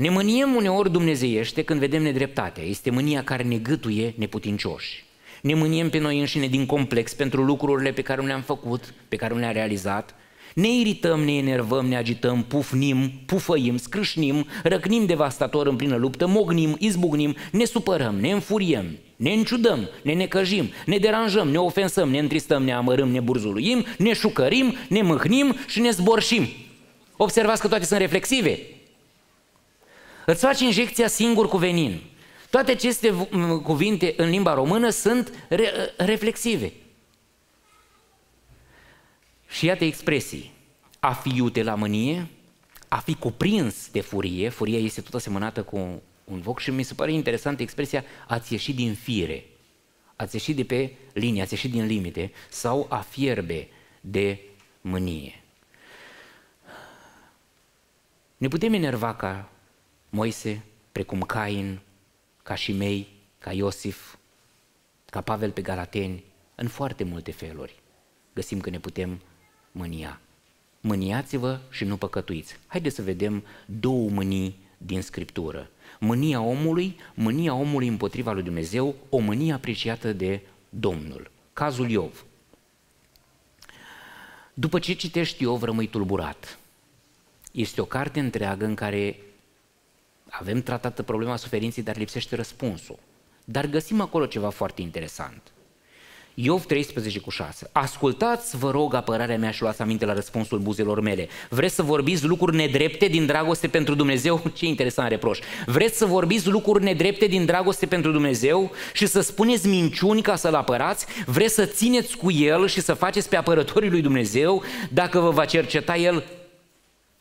Ne mâniem uneori dumnezeiește când vedem nedreptatea. Este mânia care ne gâtuie neputincioși. Ne mâniem pe noi înșine din complex pentru lucrurile pe care nu le-am făcut, pe care nu le-am realizat. Ne irităm, ne enervăm, ne agităm, pufnim, pufăim, scrâșnim, răcnim devastator în plină luptă, mognim, izbucnim, ne supărăm, ne înfuriem, ne înciudăm, ne necăjim, ne deranjăm, ne ofensăm, ne întristăm, ne amărâm, ne burzuluim, ne șucărim, ne mâhnim și ne zborșim. Observați că toate sunt reflexive. Îți faci injecția singur cu venin. Toate aceste cuvinte în limba română sunt re- reflexive. Și iată expresii. A fi iute la mânie, a fi cuprins de furie, furia este tot asemănată cu un voc și mi se pare interesantă expresia ați ieșit din fire, ați ieșit de pe linie, ați ieșit din limite sau a fierbe de mânie. Ne putem enerva ca Moise, precum Cain, ca și mei, ca Iosif, ca Pavel pe Galateni, în foarte multe feluri găsim că ne putem mânia. Mâniați-vă și nu păcătuiți. Haideți să vedem două mânii din Scriptură. Mânia omului, mânia omului împotriva lui Dumnezeu, o mânie apreciată de Domnul. Cazul Iov. După ce citești Iov, rămâi tulburat. Este o carte întreagă în care avem tratată problema suferinței, dar lipsește răspunsul. Dar găsim acolo ceva foarte interesant. Iov 13 cu 6. Ascultați, vă rog, apărarea mea și luați aminte la răspunsul buzelor mele. Vreți să vorbiți lucruri nedrepte din dragoste pentru Dumnezeu? Ce interesant reproș. Vreți să vorbiți lucruri nedrepte din dragoste pentru Dumnezeu și să spuneți minciuni ca să-L apărați? Vreți să țineți cu El și să faceți pe apărătorii lui Dumnezeu? Dacă vă va cerceta El,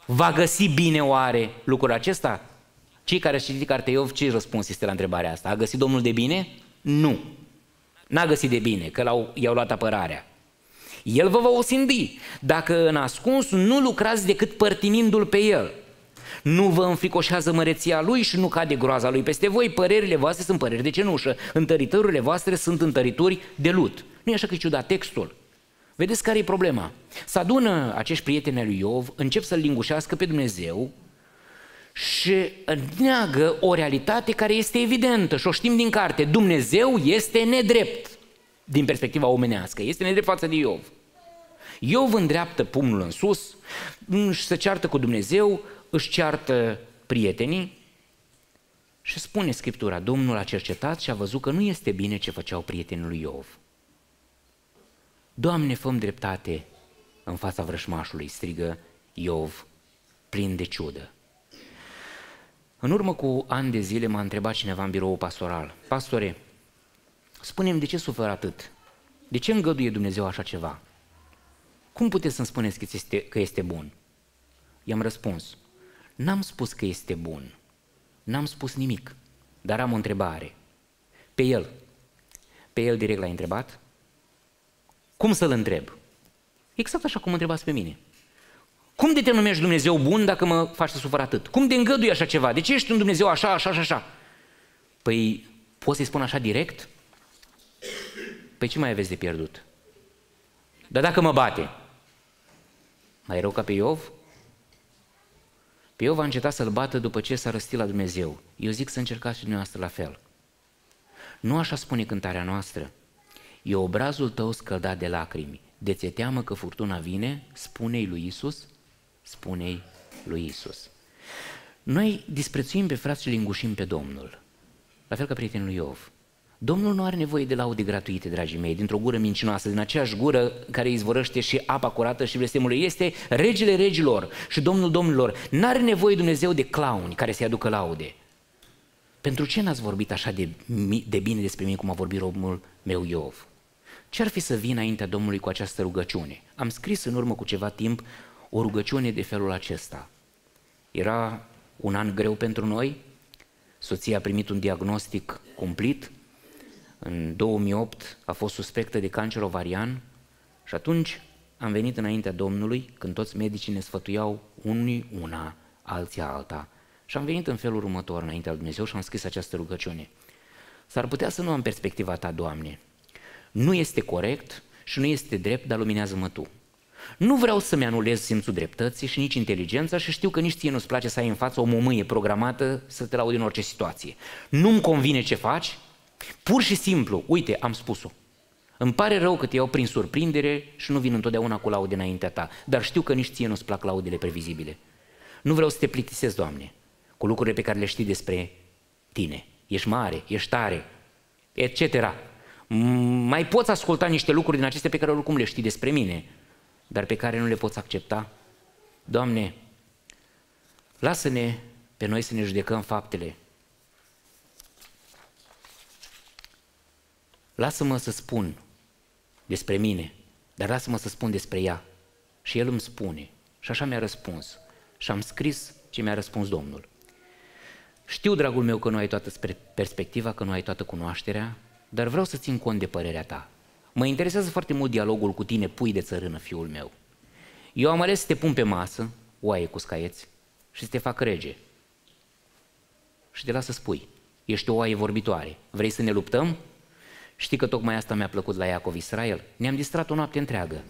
va găsi bine oare lucrul acesta? Cei care au citit cartea Iov, ce răspuns este la întrebarea asta? A găsit Domnul de bine? Nu. N-a găsit de bine, că l-au, i-au luat apărarea. El vă va osindi. dacă în ascuns nu lucrați decât părtinindu-l pe el. Nu vă înfricoșează măreția lui și nu cade groaza lui peste voi, părerile voastre sunt păreri de cenușă, întăritorile voastre sunt întărituri de lut. Nu e așa că e ciudat textul. Vedeți care e problema? Să adună acești prieteni al lui Iov, încep să-l lingușească pe Dumnezeu, și neagă o realitate care este evidentă și o știm din carte. Dumnezeu este nedrept din perspectiva omenească, este nedrept față de Iov. Iov îndreaptă pumnul în sus, își mm, se ceartă cu Dumnezeu, își ceartă prietenii și spune Scriptura, Domnul a cercetat și a văzut că nu este bine ce făceau prietenii lui Iov. Doamne, făm dreptate în fața vrășmașului, strigă Iov, plin de ciudă. În urmă cu ani de zile m-a întrebat cineva în birou pastoral, pastore, spunem de ce sufer atât? De ce îngăduie Dumnezeu așa ceva? Cum puteți să-mi spuneți că este, că este bun? I-am răspuns, n-am spus că este bun, n-am spus nimic, dar am o întrebare. Pe el, pe el direct l-ai întrebat? Cum să-l întreb? Exact așa cum întrebați pe mine. Cum de te numești Dumnezeu bun dacă mă faci să sufăr atât? Cum de îngădui așa ceva? De ce ești un Dumnezeu așa, așa și așa? Păi, poți să-i spun așa direct? Păi ce mai aveți de pierdut? Dar dacă mă bate, mai rău ca pe Iov? Pe Iov a încetat să-l bată după ce s-a răstit la Dumnezeu. Eu zic să încercați și dumneavoastră la fel. Nu așa spune cântarea noastră. E obrazul tău scăldat de lacrimi. De ți teamă că furtuna vine, spune-i lui Isus, spunei lui Isus. Noi disprețuim pe frați și lingușim pe Domnul, la fel ca prietenul Iov. Domnul nu are nevoie de laude gratuite, dragii mei, dintr-o gură mincinoasă, din aceeași gură care izvorăște și apa curată și blestemul. Este regele regilor și domnul domnilor. N-are nevoie Dumnezeu de clauni care să-i aducă laude. Pentru ce n-ați vorbit așa de, de bine despre mine cum a vorbit omul meu Iov? Ce ar fi să vin înaintea Domnului cu această rugăciune? Am scris în urmă cu ceva timp o rugăciune de felul acesta. Era un an greu pentru noi, soția a primit un diagnostic cumplit, în 2008 a fost suspectă de cancer ovarian și atunci am venit înaintea Domnului, când toți medicii ne sfătuiau unii una, alții alta. Și am venit în felul următor înaintea lui Dumnezeu și am scris această rugăciune. S-ar putea să nu am perspectiva ta, Doamne. Nu este corect și nu este drept, dar luminează-mă Tu. Nu vreau să-mi anulez simțul dreptății și nici inteligența și știu că nici ție nu-ți place să ai în față o mămâie programată să te laudi în orice situație. Nu-mi convine ce faci, pur și simplu, uite, am spus-o. Îmi pare rău că te iau prin surprindere și nu vin întotdeauna cu laude înaintea ta, dar știu că nici ție nu-ți plac laudele previzibile. Nu vreau să te plictisesc, Doamne, cu lucrurile pe care le știi despre tine. Ești mare, ești tare, etc. Mai poți asculta niște lucruri din acestea pe care oricum le știi despre mine, dar pe care nu le poți accepta? Doamne, lasă-ne pe noi să ne judecăm faptele. Lasă-mă să spun despre mine, dar lasă-mă să spun despre ea. Și el îmi spune. Și așa mi-a răspuns. Și am scris ce mi-a răspuns Domnul. Știu, dragul meu, că nu ai toată perspectiva, că nu ai toată cunoașterea, dar vreau să țin cont de părerea ta. Mă interesează foarte mult dialogul cu tine, pui de țărână, fiul meu. Eu am ales să te pun pe masă, oaie cu scaieți, și să te fac rege. Și te las să spui. Ești o oaie vorbitoare. Vrei să ne luptăm? Știi că tocmai asta mi-a plăcut la Iacov Israel? Ne-am distrat o noapte întreagă.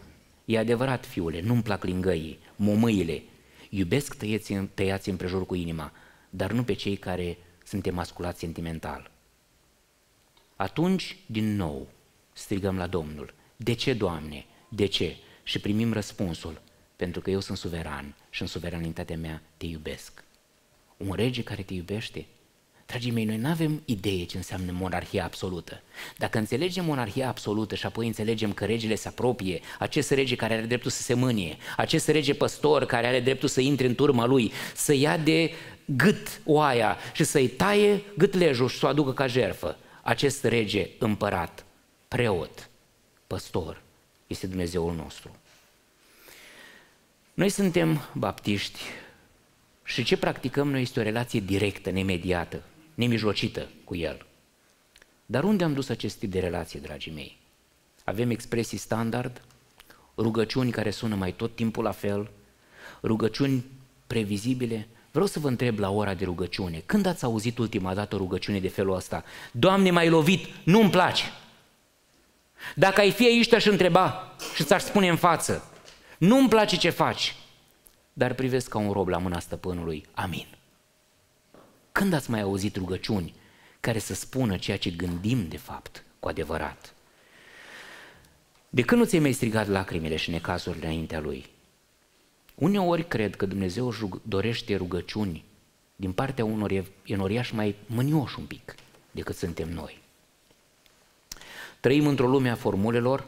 E adevărat, fiule, nu-mi plac lingăii, momâile. Iubesc tăieți, tăiați împrejur cu inima, dar nu pe cei care sunt emasculați sentimental. Atunci, din nou, strigăm la Domnul. De ce, Doamne? De ce? Și primim răspunsul. Pentru că eu sunt suveran și în suveranitatea mea te iubesc. Un rege care te iubește Dragii mei, noi nu avem idee ce înseamnă monarhia absolută. Dacă înțelegem monarhia absolută și apoi înțelegem că regele se apropie, acest rege care are dreptul să se mânie, acest rege păstor care are dreptul să intre în turma lui, să ia de gât oaia și să-i taie gâtlejul și să o aducă ca jerfă, acest rege împărat preot, păstor, este Dumnezeul nostru. Noi suntem baptiști și ce practicăm noi este o relație directă, nemediată, nemijlocită cu El. Dar unde am dus acest tip de relație, dragii mei? Avem expresii standard, rugăciuni care sună mai tot timpul la fel, rugăciuni previzibile. Vreau să vă întreb la ora de rugăciune, când ați auzit ultima dată o rugăciune de felul ăsta? Doamne, mai lovit, nu-mi place! Dacă ai fi aici, te-aș întreba și ți-aș spune în față, nu-mi place ce faci, dar privesc ca un rob la mâna stăpânului. Amin. Când ați mai auzit rugăciuni care să spună ceea ce gândim de fapt, cu adevărat? De când nu ți-ai mai strigat lacrimile și necazurile înaintea Lui? Uneori cred că Dumnezeu își dorește rugăciuni din partea unor enoriași mai mânioși un pic decât suntem noi. Trăim într-o lume a formulelor,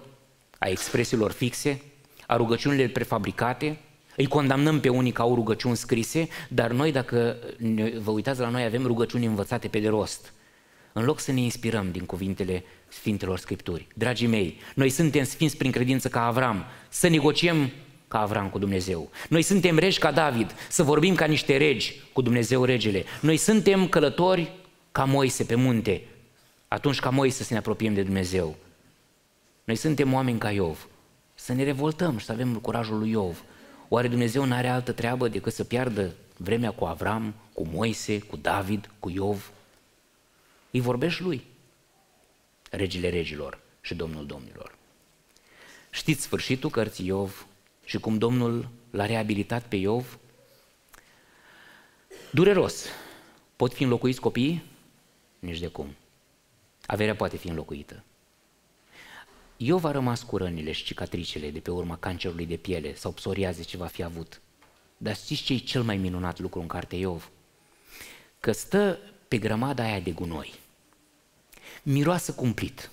a expresiilor fixe, a rugăciunilor prefabricate, îi condamnăm pe unii că au rugăciuni scrise, dar noi, dacă vă uitați la noi, avem rugăciuni învățate pe de rost. În loc să ne inspirăm din cuvintele Sfintelor Scripturi. Dragii mei, noi suntem sfinți prin credință ca Avram, să negociem ca Avram cu Dumnezeu. Noi suntem regi ca David, să vorbim ca niște regi cu Dumnezeu regele. Noi suntem călători ca Moise pe munte, atunci ca Moise să ne apropiem de Dumnezeu. Noi suntem oameni ca Iov. Să ne revoltăm și să avem curajul lui Iov. Oare Dumnezeu nu are altă treabă decât să piardă vremea cu Avram, cu Moise, cu David, cu Iov? Îi vorbești lui, regile regilor și domnul domnilor. Știți sfârșitul cărții Iov și cum Domnul l-a reabilitat pe Iov? Dureros. Pot fi înlocuiți copiii? Nici de cum. Averea poate fi înlocuită. Eu va rămas cu rănile și cicatricele de pe urma cancerului de piele sau psoriaze ce va fi avut. Dar știți ce e cel mai minunat lucru în carte Iov? Că stă pe grămada aia de gunoi. Miroasă cumplit.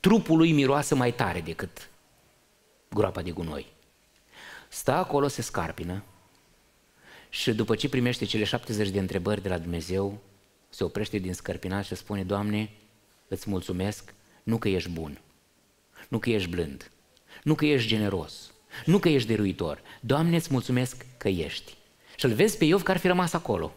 Trupul lui miroasă mai tare decât groapa de gunoi. Stă acolo, se scarpină și după ce primește cele 70 de întrebări de la Dumnezeu, se oprește din scărpinat și spune, Doamne, îți mulțumesc nu că ești bun, nu că ești blând, nu că ești generos, nu că ești deruitor. Doamne, îți mulțumesc că ești. Și l vezi pe Iov că ar fi rămas acolo.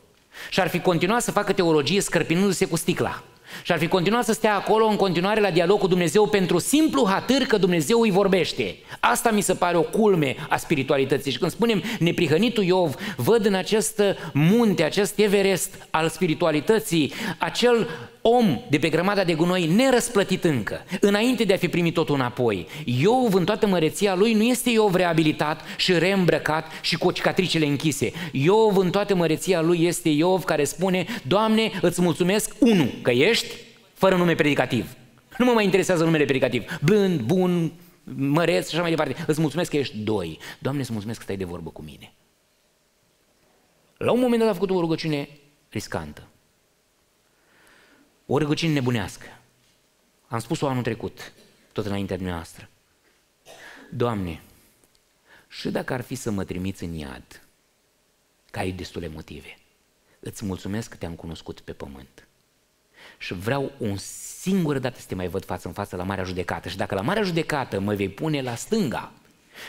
Și ar fi continuat să facă teologie scărpinându-se cu sticla. Și ar fi continuat să stea acolo în continuare la dialog cu Dumnezeu pentru simplu hatâr că Dumnezeu îi vorbește. Asta mi se pare o culme a spiritualității. Și când spunem neprihănitul Iov, văd în acest munte, acest Everest al spiritualității, acel om de pe grămada de gunoi nerăsplătit încă, înainte de a fi primit totul înapoi. Eu, în toată măreția lui, nu este Iov reabilitat și reîmbrăcat și cu cicatricele închise. Eu, în toată măreția lui, este Iov care spune, Doamne, îți mulțumesc, unu, că ești, fără nume predicativ. Nu mă mai interesează numele predicativ. Blând, bun, măreț și așa mai departe. Îți mulțumesc că ești doi. Doamne, îți mulțumesc că stai de vorbă cu mine. La un moment dat a făcut o rugăciune riscantă. O rugăciune nebunească. Am spus-o anul trecut, tot înaintea dumneavoastră. Doamne, și dacă ar fi să mă trimiți în iad, că ai destule motive, îți mulțumesc că te-am cunoscut pe pământ. Și vreau un singură dată să te mai văd față în față la Marea Judecată. Și dacă la Marea Judecată mă vei pune la stânga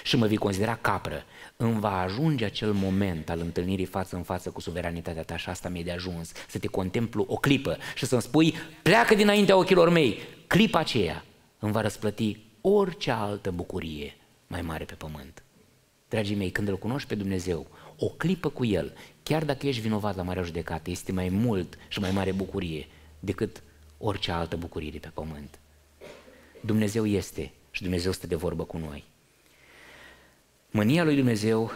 și mă vei considera capră, îmi va ajunge acel moment al întâlnirii față în față cu suveranitatea ta și asta mi-e de ajuns, să te contemplu o clipă și să-mi spui, pleacă dinaintea ochilor mei, clipa aceea îmi va răsplăti orice altă bucurie mai mare pe pământ. Dragii mei, când îl cunoști pe Dumnezeu, o clipă cu El, chiar dacă ești vinovat la marea judecată, este mai mult și mai mare bucurie decât orice altă bucurie de pe pământ. Dumnezeu este și Dumnezeu stă de vorbă cu noi. Mânia lui Dumnezeu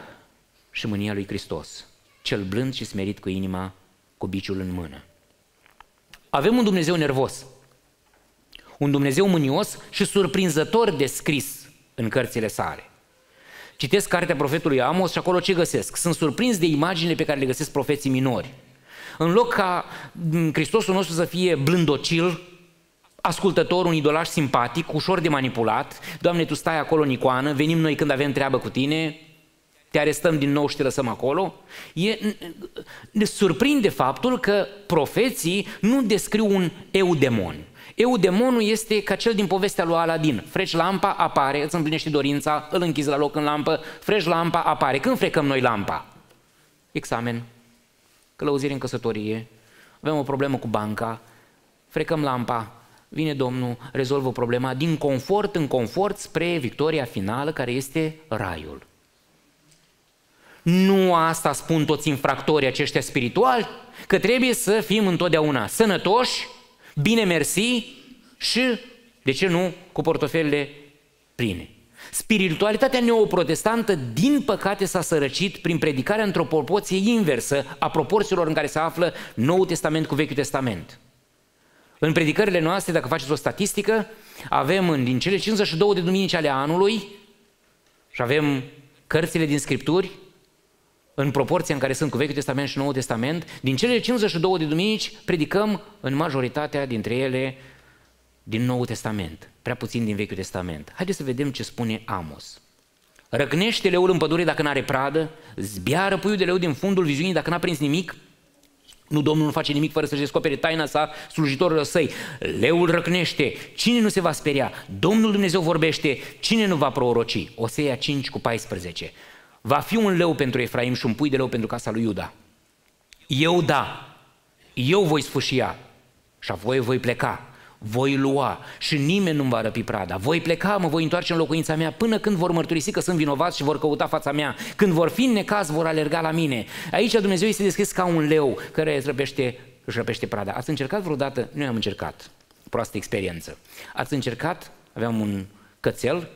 și mânia lui Hristos, cel blând și smerit cu inima, cu biciul în mână. Avem un Dumnezeu nervos, un Dumnezeu mânios și surprinzător descris în cărțile sale. Citesc cartea profetului Amos și acolo ce găsesc? Sunt surprins de imaginile pe care le găsesc profeții minori. În loc ca Hristosul nostru să fie blândocil, ascultător, un idolaș simpatic, ușor de manipulat. Doamne, tu stai acolo în icoană, venim noi când avem treabă cu tine, te arestăm din nou și te lăsăm acolo. E, ne surprinde faptul că profeții nu descriu un eudemon. Eudemonul este ca cel din povestea lui Aladin. Freci lampa, apare, îți împlinești dorința, îl închizi la loc în lampă, freci lampa, apare. Când frecăm noi lampa? Examen, călăuzire în căsătorie, avem o problemă cu banca, frecăm lampa, Vine Domnul, rezolvă problema din confort în confort spre victoria finală care este raiul. Nu asta spun toți infractorii aceștia spirituali, că trebuie să fim întotdeauna sănătoși, bine mersi și, de ce nu, cu portofelele pline. Spiritualitatea neoprotestantă, din păcate, s-a sărăcit prin predicarea într-o proporție inversă a proporțiilor în care se află Noul Testament cu Vechiul Testament. În predicările noastre, dacă faceți o statistică, avem în, din cele 52 de duminici ale anului și avem cărțile din Scripturi, în proporția în care sunt cu Vechiul Testament și Noul Testament, din cele 52 de duminici predicăm în majoritatea dintre ele din Noul Testament, prea puțin din Vechiul Testament. Haideți să vedem ce spune Amos. Răcnește leul în pădure dacă n-are pradă, zbiară puiul de leu din fundul viziunii dacă n-a prins nimic, nu, Domnul nu face nimic fără să-și descopere taina sa slujitorilor săi. Leul răcnește. Cine nu se va speria? Domnul Dumnezeu vorbește. Cine nu va proroci? Osea 5 cu 14. Va fi un leu pentru Efraim și un pui de leu pentru casa lui Iuda. Eu da, eu voi sfâșia și apoi voi pleca voi lua și nimeni nu-mi va răpi prada. Voi pleca, mă voi întoarce în locuința mea până când vor mărturisi că sunt vinovați și vor căuta fața mea. Când vor fi în necaz, vor alerga la mine. Aici Dumnezeu este descris ca un leu care își răpește, își răpește prada. Ați încercat vreodată? Noi am încercat. Proastă experiență. Ați încercat? Aveam un cățel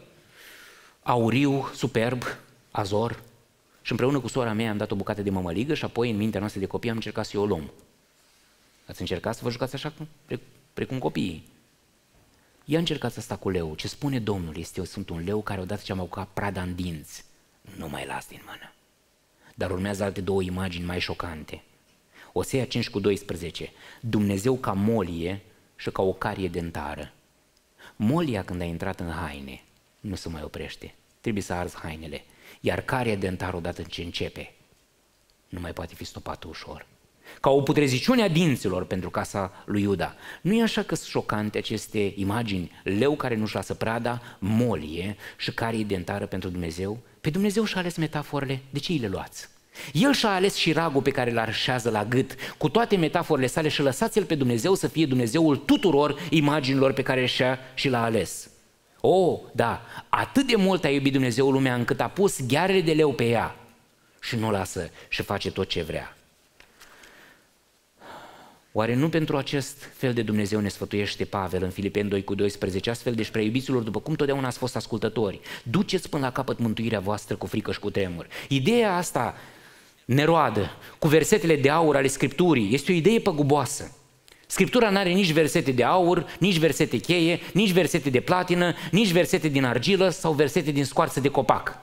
auriu, superb, azor, și împreună cu sora mea am dat o bucată de mămăligă și apoi în mintea noastră de copii am încercat să o luăm. Ați încercat să vă jucați așa? precum copiii. Ia încercați asta cu leu. Ce spune Domnul este, eu sunt un leu care odată ce am apucat prada în dinți, nu mai las din mână. Dar urmează alte două imagini mai șocante. Osea 5 cu 12. Dumnezeu ca molie și ca o carie dentară. Molia când a intrat în haine nu se mai oprește. Trebuie să arzi hainele. Iar caria dentară odată ce începe nu mai poate fi stopată ușor ca o putreziciune a dinților pentru casa lui Iuda. Nu e așa că sunt șocante aceste imagini? Leu care nu-și lasă prada, molie și care e dentară pentru Dumnezeu? Pe Dumnezeu și-a ales metaforele, de ce îi le luați? El și-a ales și ragul pe care îl arșează la gât, cu toate metaforele sale și lăsați-l pe Dumnezeu să fie Dumnezeul tuturor imaginilor pe care și-a și l-a ales. O, oh, da, atât de mult a iubit Dumnezeu lumea încât a pus ghearele de leu pe ea și nu lasă și face tot ce vrea. Oare nu pentru acest fel de Dumnezeu ne sfătuiește Pavel în Filipeni 2 cu 12, astfel, deci prea iubiților, după cum totdeauna ați fost ascultători, duceți până la capăt mântuirea voastră cu frică și cu tremur. Ideea asta neroadă, cu versetele de aur ale Scripturii, este o idee păguboasă. Scriptura nu are nici versete de aur, nici versete cheie, nici versete de platină, nici versete din argilă sau versete din scoarță de copac.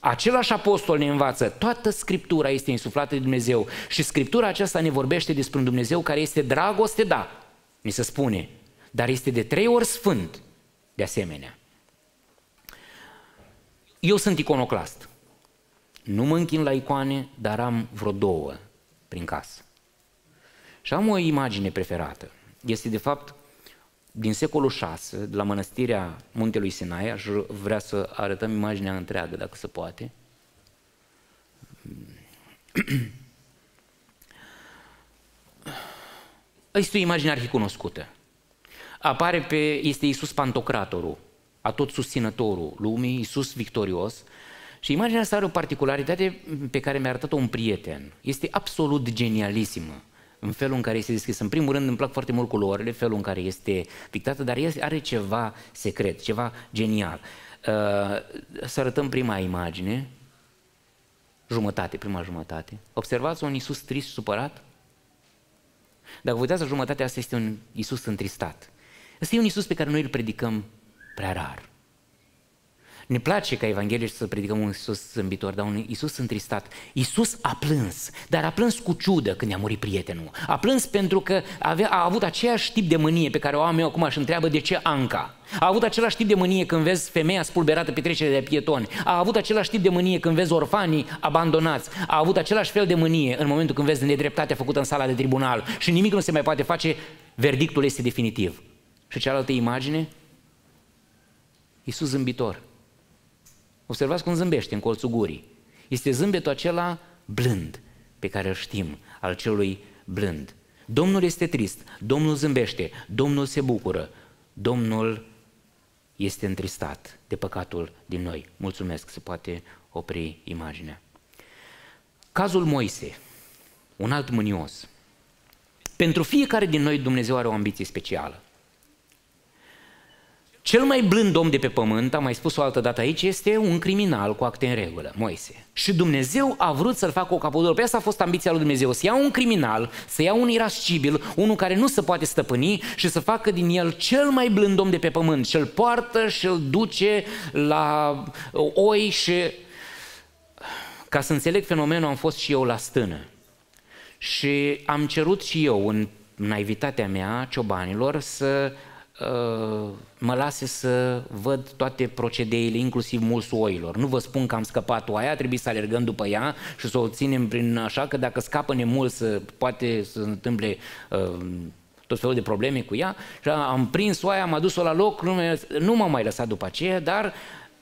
Același apostol ne învață, toată Scriptura este insuflată de Dumnezeu și Scriptura aceasta ne vorbește despre un Dumnezeu care este dragoste, da, ni se spune, dar este de trei ori sfânt, de asemenea. Eu sunt iconoclast. Nu mă închin la icoane, dar am vreo două prin casă. Și am o imagine preferată. Este de fapt din secolul 6, de la mănăstirea Muntelui Sinai, aș vrea să arătăm imaginea întreagă, dacă se poate. Este o imagine arhicunoscută. Apare pe, este Iisus Pantocratorul, tot susținătorul lumii, Iisus victorios. Și imaginea asta are o particularitate pe care mi-a arătat-o un prieten. Este absolut genialisimă în felul în care este deschis. În primul rând îmi plac foarte mult culorile, felul în care este pictată, dar ea are ceva secret, ceva genial. Uh, să arătăm prima imagine, jumătate, prima jumătate. Observați un Iisus trist, supărat? Dacă vă uitați la jumătatea asta, este un Iisus întristat. Este un Iisus pe care noi îl predicăm prea rar. Ne place ca evanghelici să predicăm un Iisus zâmbitor, dar un Iisus întristat. Iisus a plâns, dar a plâns cu ciudă când i-a murit prietenul. A plâns pentru că avea, a avut aceeași tip de mânie pe care o am eu acum și întreabă de ce Anca. A avut același tip de mânie când vezi femeia spulberată pe trecere de pietoni. A avut același tip de mânie când vezi orfanii abandonați. A avut același fel de mânie în momentul când vezi nedreptatea făcută în sala de tribunal. Și nimic nu se mai poate face, verdictul este definitiv. Și cealaltă imagine? Iisus zâmbitor. Observați cum zâmbește în colțul gurii. Este zâmbetul acela blând pe care îl știm, al celui blând. Domnul este trist, Domnul zâmbește, Domnul se bucură, Domnul este întristat de păcatul din noi. Mulțumesc, se poate opri imaginea. Cazul Moise, un alt mânios. Pentru fiecare din noi Dumnezeu are o ambiție specială. Cel mai blând om de pe pământ, am mai spus o altă dată aici, este un criminal cu acte în regulă, Moise. Și Dumnezeu a vrut să-l facă o capodoră. Pe asta a fost ambiția lui Dumnezeu, să ia un criminal, să ia un irascibil, unul care nu se poate stăpâni și să facă din el cel mai blând om de pe pământ. Și l poartă și l duce la uh, oi și... Ca să înțeleg fenomenul, am fost și eu la stână. Și am cerut și eu în naivitatea mea, ciobanilor, să mă lase să văd toate procedeile, inclusiv mulți oilor. Nu vă spun că am scăpat oaia, trebuie să alergăm după ea și să o ținem prin așa, că dacă scapă nemult, să, poate să întâmple uh, tot felul de probleme cu ea. Și am prins oaia, am adus-o la loc, nu, m-am mai lăsat după aceea, dar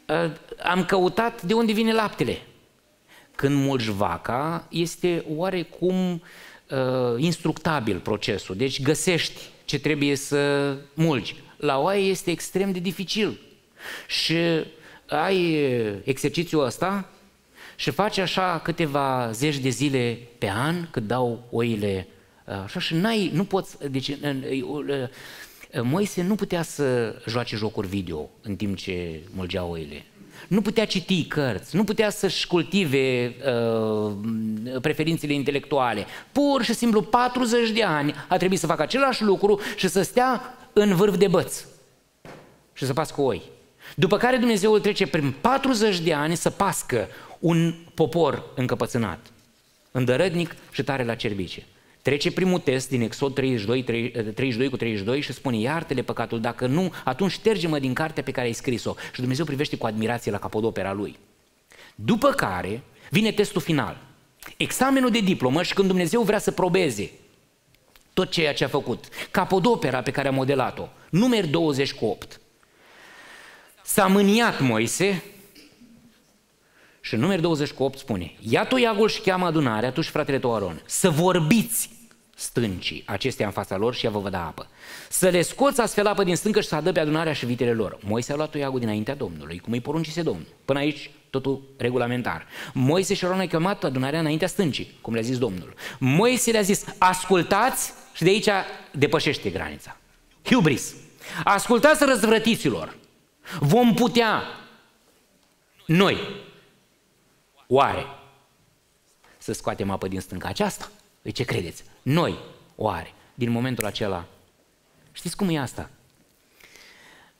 uh, am căutat de unde vine laptele. Când mulci vaca, este oarecum uh, instructabil procesul, deci găsești ce trebuie să mulgi. La oaie este extrem de dificil. Și ai exercițiul ăsta și faci așa câteva zeci de zile pe an, cât dau oile așa și n-ai, nu poți, deci Moise nu putea să joace jocuri video în timp ce mulgea oile nu putea citi cărți, nu putea să-și cultive uh, preferințele intelectuale. Pur și simplu 40 de ani a trebuit să facă același lucru și să stea în vârf de băț și să pască oi. După care Dumnezeu îl trece prin 40 de ani să pască un popor încăpățânat, îndărădnic și tare la cerbice. Trece primul test din Exod 32, 32 cu 32 și spune, iartele păcatul, dacă nu, atunci șterge-mă din cartea pe care ai scris-o. Și Dumnezeu privește cu admirație la capodopera lui. După care vine testul final. Examenul de diplomă și când Dumnezeu vrea să probeze tot ceea ce a făcut. Capodopera pe care a modelat-o. Numer 28. S-a mâniat Moise și în numeri 28 spune, ia iagul și cheamă adunarea, tu și fratele tău Aron, să vorbiți stâncii, acestea în fața lor și ea vă vă da apă. Să le scoți astfel apă din stâncă și să adăpe adunarea și vitele lor. Moise a luat toiagul dinaintea Domnului, cum îi poruncise Domnul. Până aici totul regulamentar. Moise și Aron a chemat adunarea înaintea stâncii, cum le-a zis Domnul. Moise le-a zis, ascultați și de aici depășește granița. Hubris. Ascultați răzvrătiților. Vom putea noi, oare, să scoatem apă din stânca aceasta? Păi ce credeți? Noi oare, din momentul acela. Știți cum e asta?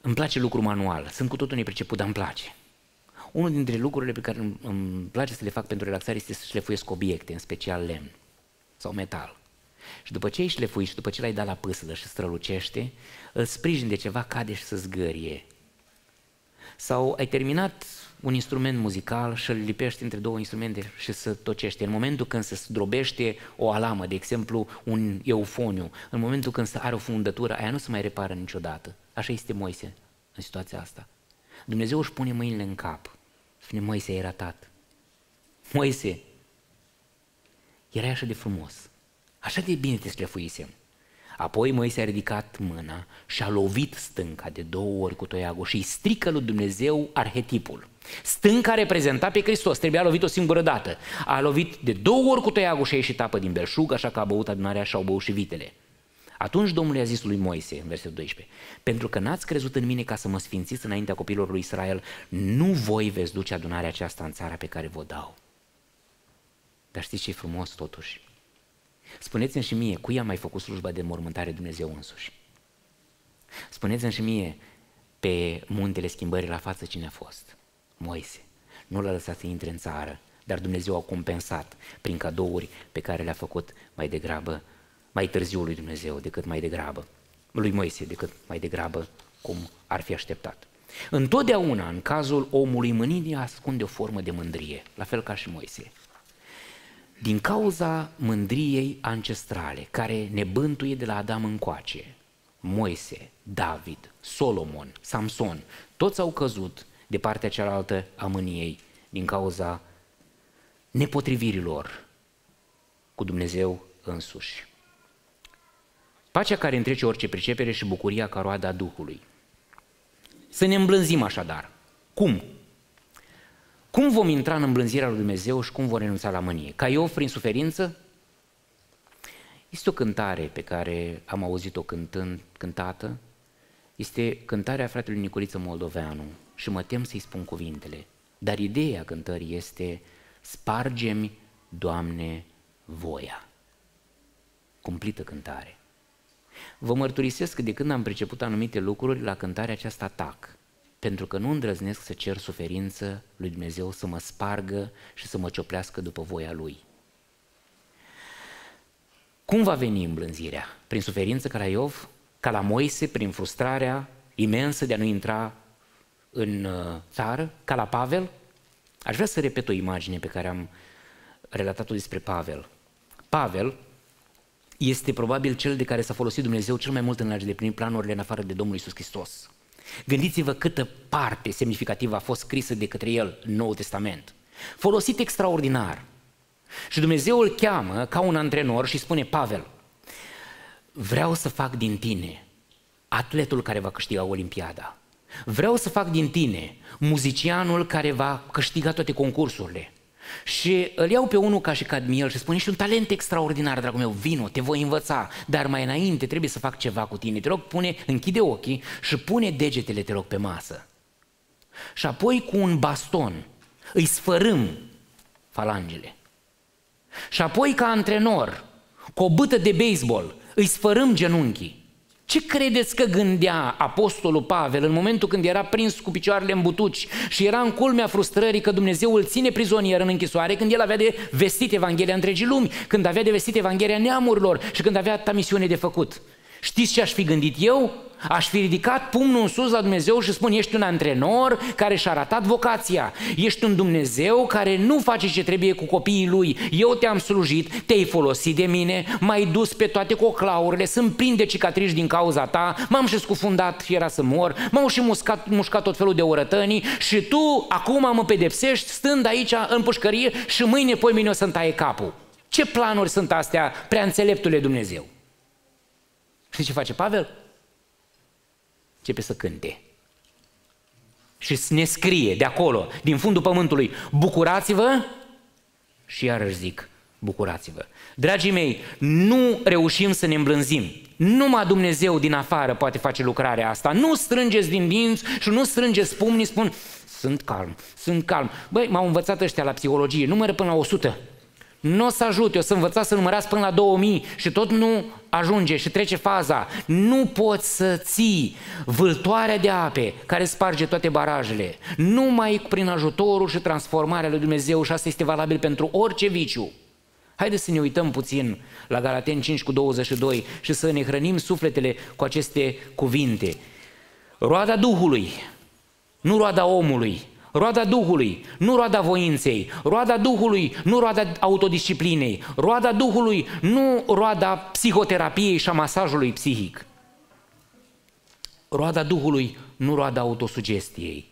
Îmi place lucru manual, sunt cu totul nepriceput, dar îmi place. Unul dintre lucrurile pe care îmi place să le fac pentru relaxare este să șlefuiesc obiecte, în special lemn sau metal. Și după ce îi șlefui și după ce l-ai dat la pâslă și strălucește, îl sprijin de ceva, cade și să zgârie. Sau ai terminat un instrument muzical și îl lipești între două instrumente și se tocește. În momentul când se zdrobește o alamă, de exemplu un eufoniu, în momentul când se are o fundătură, aia nu se mai repară niciodată. Așa este Moise în situația asta. Dumnezeu își pune mâinile în cap. Spune, Moise, ai ratat. Moise, Era așa de frumos. Așa de bine te sclefuisem. Apoi Moise a ridicat mâna și a lovit stânca de două ori cu toiagul și îi strică lui Dumnezeu arhetipul. Stânca reprezenta pe Hristos, trebuia lovit o singură dată. A lovit de două ori cu tăiagul și a ieșit apă din belșug, așa că a băut adunarea și au băut și vitele. Atunci Domnul i-a zis lui Moise, în versetul 12, pentru că n-ați crezut în mine ca să mă sfințiți înaintea copilor lui Israel, nu voi veți duce adunarea aceasta în țara pe care vă dau. Dar știți ce frumos totuși? Spuneți-mi și mie, cui a mai făcut slujba de mormântare Dumnezeu însuși? Spuneți-mi și mie, pe muntele schimbării la față cine a fost? Moise, nu l-a lăsat să intre în țară, dar Dumnezeu a compensat prin cadouri pe care le-a făcut mai degrabă, mai târziu lui Dumnezeu decât mai degrabă, lui Moise decât mai degrabă cum ar fi așteptat. Întotdeauna, în cazul omului, mânirea ascunde o formă de mândrie, la fel ca și Moise. Din cauza mândriei ancestrale, care ne bântuie de la Adam încoace, Moise, David, Solomon, Samson, toți au căzut de partea cealaltă a mâniei din cauza nepotrivirilor cu Dumnezeu însuși. Pacea care întrece orice pricepere și bucuria ca roada Duhului. Să ne îmblânzim așadar. Cum? Cum vom intra în îmblânzirea lui Dumnezeu și cum vom renunța la mânie? Ca eu prin suferință? Este o cântare pe care am auzit-o cântând, cântată. Este cântarea fratelui Nicoliță Moldoveanu, și mă tem să-i spun cuvintele. Dar ideea cântării este Spargem, Doamne, voia. Cumplită cântare. Vă mărturisesc că de când am priceput anumite lucruri, la cântarea aceasta atac, pentru că nu îndrăznesc să cer suferință lui Dumnezeu să mă spargă și să mă cioplească după voia Lui. Cum va veni îmblânzirea? Prin suferință ca la Iov? Ca la Moise, prin frustrarea imensă de a nu intra în uh, țară, ca la Pavel. Aș vrea să repet o imagine pe care am relatat-o despre Pavel. Pavel este probabil cel de care s-a folosit Dumnezeu cel mai mult în a îndeplini planurile în afară de Domnul Isus Hristos. Gândiți-vă câtă parte semnificativă a fost scrisă de către el în Noul Testament. Folosit extraordinar. Și Dumnezeu îl cheamă ca un antrenor și spune, Pavel, vreau să fac din tine atletul care va câștiga Olimpiada. Vreau să fac din tine muzicianul care va câștiga toate concursurile. Și îl iau pe unul ca și Cadmiel și spune, ești un talent extraordinar, dragul meu, vino, te voi învăța, dar mai înainte trebuie să fac ceva cu tine. Te rog, pune, închide ochii și pune degetele, te rog, pe masă. Și apoi cu un baston îi sfărâm falangele. Și apoi ca antrenor, cu o bâtă de baseball, îi sfărâm genunchii. Ce credeți că gândea apostolul Pavel în momentul când era prins cu picioarele în butuci și era în culmea frustrării că Dumnezeu îl ține prizonier în închisoare când el avea de vestit Evanghelia întregii lumi, când avea de vestit Evanghelia neamurilor și când avea ta misiune de făcut? Știți ce aș fi gândit eu? Aș fi ridicat pumnul în sus la Dumnezeu și spun, ești un antrenor care și-a ratat vocația, ești un Dumnezeu care nu face ce trebuie cu copiii lui, eu te-am slujit, te-ai folosit de mine, m-ai dus pe toate coclaurile, sunt plin de cicatrici din cauza ta, m-am și scufundat, era să mor, m-au și muscat, mușcat tot felul de urătănii și tu acum mă pedepsești stând aici în pușcărie și mâine, poi mine o să-mi taie capul. Ce planuri sunt astea, prea înțeleptule Dumnezeu? Și ce face Pavel? Începe să cânte. Și ne scrie de acolo, din fundul pământului, bucurați-vă și iarăși zic, bucurați-vă. Dragii mei, nu reușim să ne îmblânzim. Numai Dumnezeu din afară poate face lucrarea asta. Nu strângeți din dinți și nu strângeți pumnii, spun, sunt calm, sunt calm. Băi, m-au învățat ăștia la psihologie, numără până la 100 nu o să ajute, o să învățați să numărați până la 2000 și tot nu ajunge și trece faza. Nu poți să ții vâltoarea de ape care sparge toate barajele, numai prin ajutorul și transformarea lui Dumnezeu și asta este valabil pentru orice viciu. Haideți să ne uităm puțin la Galaten 5 cu 22 și să ne hrănim sufletele cu aceste cuvinte. Roada Duhului, nu roada omului, roada Duhului, nu roada voinței, roada Duhului, nu roada autodisciplinei, roada Duhului, nu roada psihoterapiei și a masajului psihic. Roada Duhului, nu roada autosugestiei.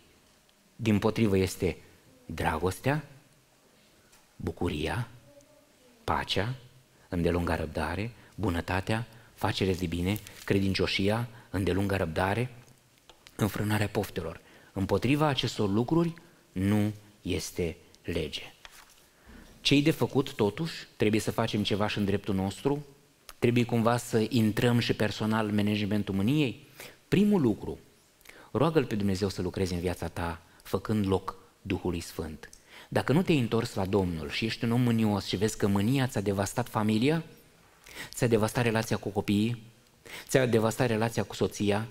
Din potrivă este dragostea, bucuria, pacea, îndelunga răbdare, bunătatea, facere de bine, credincioșia, îndelunga răbdare, înfrânarea poftelor. Împotriva acestor lucruri nu este lege. ce de făcut totuși? Trebuie să facem ceva și în dreptul nostru? Trebuie cumva să intrăm și personal în managementul mâniei? Primul lucru, roagă-L pe Dumnezeu să lucreze în viața ta, făcând loc Duhului Sfânt. Dacă nu te-ai întors la Domnul și ești un om mânios și vezi că mânia ți-a devastat familia, ți-a devastat relația cu copiii, ți-a devastat relația cu soția,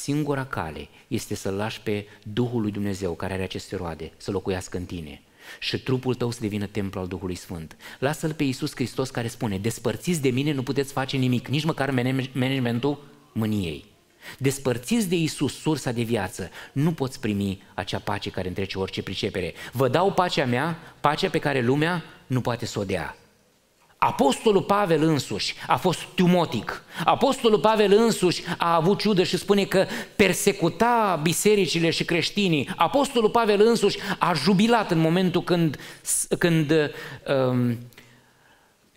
Singura cale este să-L lași pe Duhul lui Dumnezeu care are aceste roade să locuiască în tine și trupul tău să devină templu al Duhului Sfânt. Lasă-L pe Iisus Hristos care spune, despărțiți de mine, nu puteți face nimic, nici măcar managementul mâniei. Despărțiți de Isus sursa de viață, nu poți primi acea pace care întrece orice pricepere. Vă dau pacea mea, pacea pe care lumea nu poate să o dea. Apostolul Pavel însuși a fost tumotic. Apostolul Pavel însuși a avut ciudă și spune că persecuta bisericile și creștinii. Apostolul Pavel însuși a jubilat în momentul când, când um,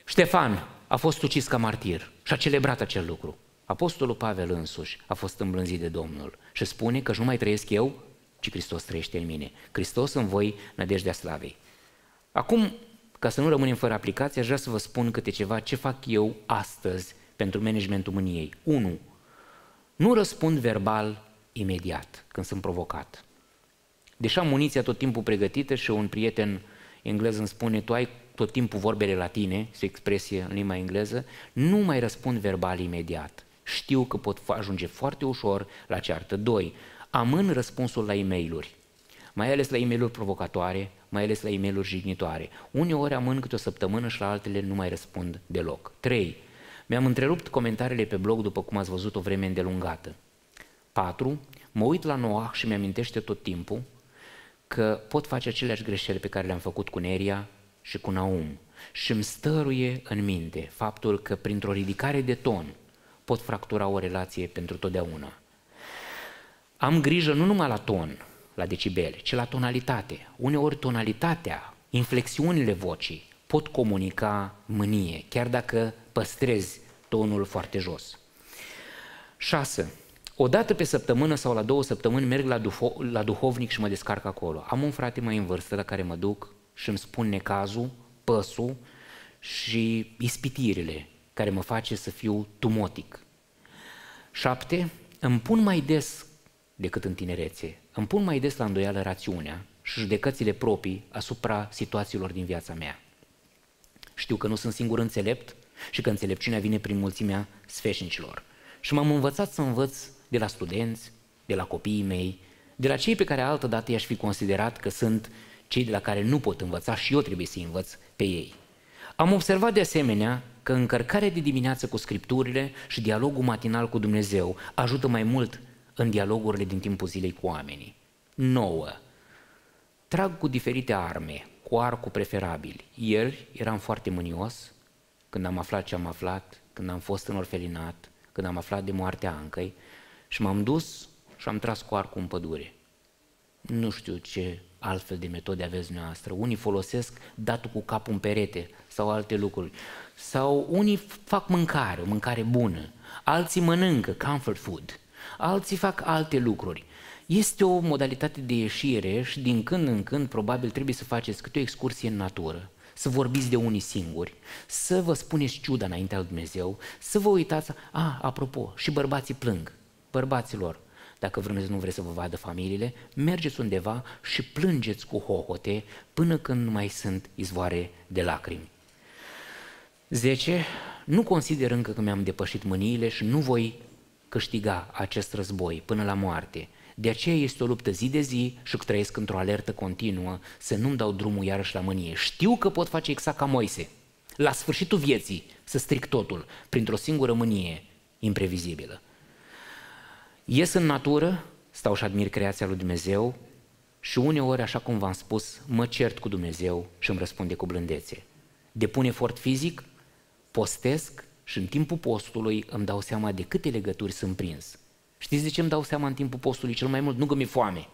Ștefan a fost ucis ca martir și a celebrat acel lucru. Apostolul Pavel însuși a fost îmblânzit de Domnul și spune că nu mai trăiesc eu, ci Hristos trăiește în mine. Hristos în voi, nădejdea slavei. Acum ca să nu rămânem fără aplicație, aș vrea să vă spun câte ceva ce fac eu astăzi pentru managementul mâniei. 1. Nu răspund verbal imediat când sunt provocat. Deși am muniția tot timpul pregătită și un prieten englez îmi spune tu ai tot timpul vorbele la tine, se expresie în limba engleză, nu mai răspund verbal imediat. Știu că pot ajunge foarte ușor la ceartă. 2. Amân răspunsul la e-mail-uri, mai ales la e mail provocatoare, mai ales la e jignitoare. Uneori amân câte o săptămână și la altele nu mai răspund deloc. 3. Mi-am întrerupt comentariile pe blog după cum ați văzut o vreme îndelungată. 4. Mă uit la Noah și mi-amintește tot timpul că pot face aceleași greșeli pe care le-am făcut cu Neria și cu Naum. Și îmi stăruie în minte faptul că printr-o ridicare de ton pot fractura o relație pentru totdeauna. Am grijă nu numai la ton, la decibele, ci la tonalitate. Uneori tonalitatea, inflexiunile vocii pot comunica mânie, chiar dacă păstrezi tonul foarte jos. 6. O dată pe săptămână sau la două săptămâni merg la, duho- la duhovnic și mă descarc acolo. Am un frate mai în vârstă la care mă duc și îmi spun necazul, păsul și ispitirile care mă face să fiu tumotic. 7. Îmi pun mai des decât în tinerețe îmi pun mai des la îndoială rațiunea și judecățile proprii asupra situațiilor din viața mea. Știu că nu sunt singur înțelept și că înțelepciunea vine prin mulțimea sfeșnicilor. Și m-am învățat să învăț de la studenți, de la copiii mei, de la cei pe care altădată i-aș fi considerat că sunt cei de la care nu pot învăța și eu trebuie să-i învăț pe ei. Am observat de asemenea că încărcarea de dimineață cu scripturile și dialogul matinal cu Dumnezeu ajută mai mult în dialogurile din timpul zilei cu oamenii. 9. Trag cu diferite arme, cu arcul preferabil. Ieri eram foarte mânios când am aflat ce am aflat, când am fost în orfelinat, când am aflat de moartea Ancăi și m-am dus și am tras cu arcul în pădure. Nu știu ce altfel de metode aveți noastră. Unii folosesc datul cu capul în perete sau alte lucruri. Sau unii fac mâncare, o mâncare bună. Alții mănâncă comfort food alții fac alte lucruri. Este o modalitate de ieșire și din când în când probabil trebuie să faceți câte o excursie în natură, să vorbiți de unii singuri, să vă spuneți ciuda înaintea lui Dumnezeu, să vă uitați, a, ah, apropo, și bărbații plâng, bărbaților, dacă vreuneți nu vreți să vă vadă familiile, mergeți undeva și plângeți cu hohote până când nu mai sunt izvoare de lacrimi. 10. Nu consider încă că mi-am depășit mâniile și nu voi câștiga acest război până la moarte. De aceea este o luptă zi de zi și trăiesc într-o alertă continuă să nu-mi dau drumul iarăși la mânie. Știu că pot face exact ca Moise. La sfârșitul vieții să stric totul printr-o singură mânie imprevizibilă. Ies în natură, stau și admir creația lui Dumnezeu și uneori, așa cum v-am spus, mă cert cu Dumnezeu și îmi răspunde cu blândețe. Depun efort fizic, postesc, și în timpul postului îmi dau seama de câte legături sunt prins. Știți de ce îmi dau seama în timpul postului cel mai mult? Nu că mi-e foame,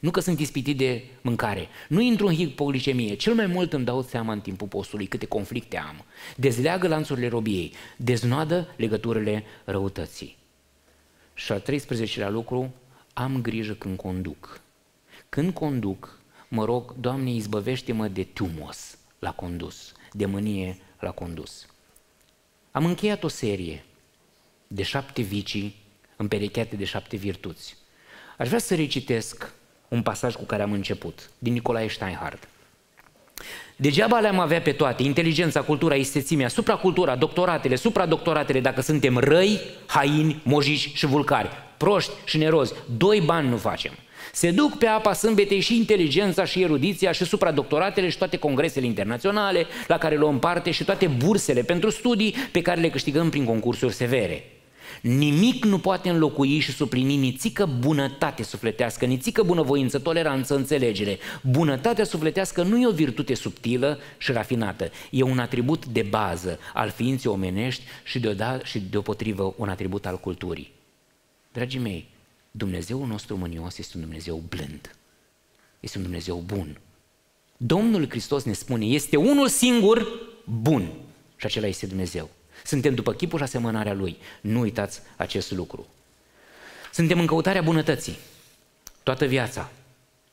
nu că sunt ispitit de mâncare, nu intru în hipoglicemie, cel mai mult îmi dau seama în timpul postului câte conflicte am. Dezleagă lanțurile robiei, deznoadă legăturile răutății. Și al 13-lea lucru, am grijă când conduc. Când conduc, mă rog, Doamne, izbăvește-mă de tumos la condus, de mânie la condus. Am încheiat o serie de șapte vicii împerecheate de șapte virtuți. Aș vrea să recitesc un pasaj cu care am început, din Nicolae Steinhardt. Degeaba le-am avea pe toate, inteligența, cultura, istețimea, supracultura, doctoratele, supradoctoratele, dacă suntem răi, haini, mojici și vulcari, proști și nerozi, doi bani nu facem. Se duc pe apa sâmbetei și inteligența și erudiția și supradoctoratele și toate congresele internaționale la care luăm parte și toate bursele pentru studii pe care le câștigăm prin concursuri severe. Nimic nu poate înlocui și suplini nițică bunătate sufletească, nițică bunăvoință, toleranță, înțelegere. Bunătatea sufletească nu e o virtute subtilă și rafinată, e un atribut de bază al ființei omenești și, și deopotrivă un atribut al culturii. Dragii mei, Dumnezeul nostru mânios este un Dumnezeu blând. Este un Dumnezeu bun. Domnul Hristos ne spune, este unul singur bun și acela este Dumnezeu. Suntem după chipul și asemănarea Lui. Nu uitați acest lucru. Suntem în căutarea bunătății. Toată viața.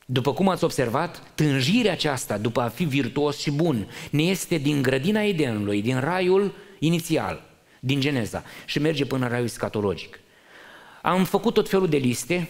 După cum ați observat, tânjirea aceasta după a fi virtuos și bun ne este din grădina Edenului, din raiul inițial, din Geneza și merge până în raiul scatologic. Am făcut tot felul de liste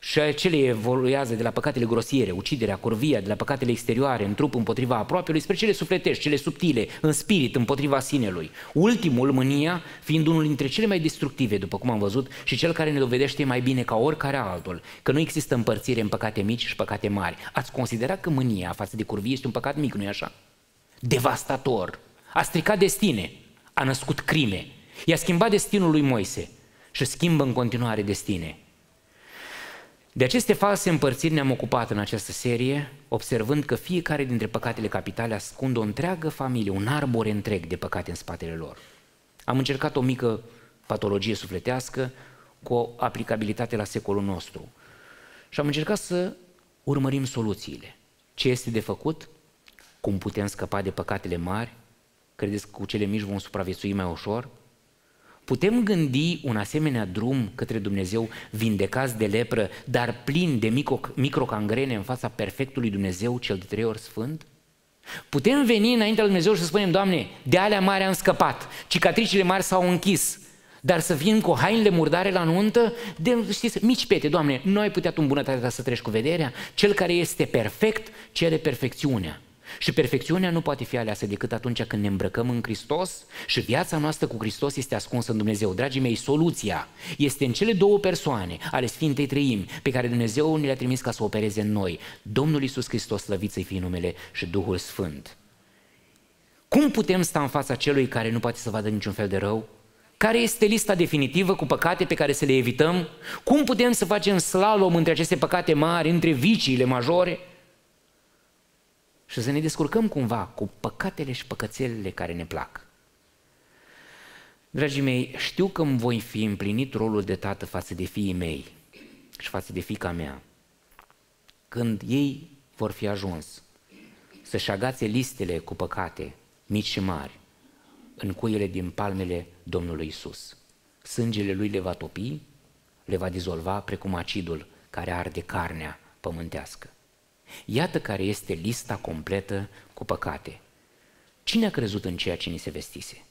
și acele evoluează de la păcatele grosiere, uciderea, curvia, de la păcatele exterioare, în trup împotriva aproapelui, spre cele sufletești, cele subtile, în spirit împotriva sinelui. Ultimul, mânia, fiind unul dintre cele mai destructive, după cum am văzut, și cel care ne dovedește mai bine ca oricare altul, că nu există împărțire în păcate mici și păcate mari. Ați considerat că mânia față de curvie este un păcat mic, nu-i așa? Devastator. A stricat destine. A născut crime. I-a schimbat destinul lui Moise și schimbă în continuare destine. De aceste false împărțiri ne-am ocupat în această serie, observând că fiecare dintre păcatele capitale ascund o întreagă familie, un arbore întreg de păcate în spatele lor. Am încercat o mică patologie sufletească cu o aplicabilitate la secolul nostru și am încercat să urmărim soluțiile. Ce este de făcut? Cum putem scăpa de păcatele mari? Credeți că cu cele mici vom supraviețui mai ușor? Putem gândi un asemenea drum către Dumnezeu vindecați de lepră, dar plin de micro, microcangrene în fața perfectului Dumnezeu, cel de trei ori sfânt? Putem veni înaintea lui Dumnezeu și să spunem, Doamne, de alea mare am scăpat, cicatricile mari s-au închis, dar să vin cu hainele murdare la nuntă, de, știți, mici pete, Doamne, nu ai putea tu în bunătatea ta să treci cu vederea, cel care este perfect cere perfecțiunea. Și perfecțiunea nu poate fi aleasă decât atunci când ne îmbrăcăm în Hristos și viața noastră cu Hristos este ascunsă în Dumnezeu. Dragii mei, soluția este în cele două persoane ale Sfintei Trăimi pe care Dumnezeu ne le-a trimis ca să opereze în noi. Domnul Iisus Hristos, slăvit să-i fie numele și Duhul Sfânt. Cum putem sta în fața celui care nu poate să vadă niciun fel de rău? Care este lista definitivă cu păcate pe care să le evităm? Cum putem să facem slalom între aceste păcate mari, între viciile majore? și să ne descurcăm cumva cu păcatele și păcățelele care ne plac. Dragii mei, știu că îmi voi fi împlinit rolul de tată față de fiii mei și față de fica mea. Când ei vor fi ajuns să-și agațe listele cu păcate, mici și mari, în cuiele din palmele Domnului Isus. Sângele lui le va topi, le va dizolva precum acidul care arde carnea pământească. Iată care este lista completă cu păcate. Cine a crezut în ceea ce ni se vestise?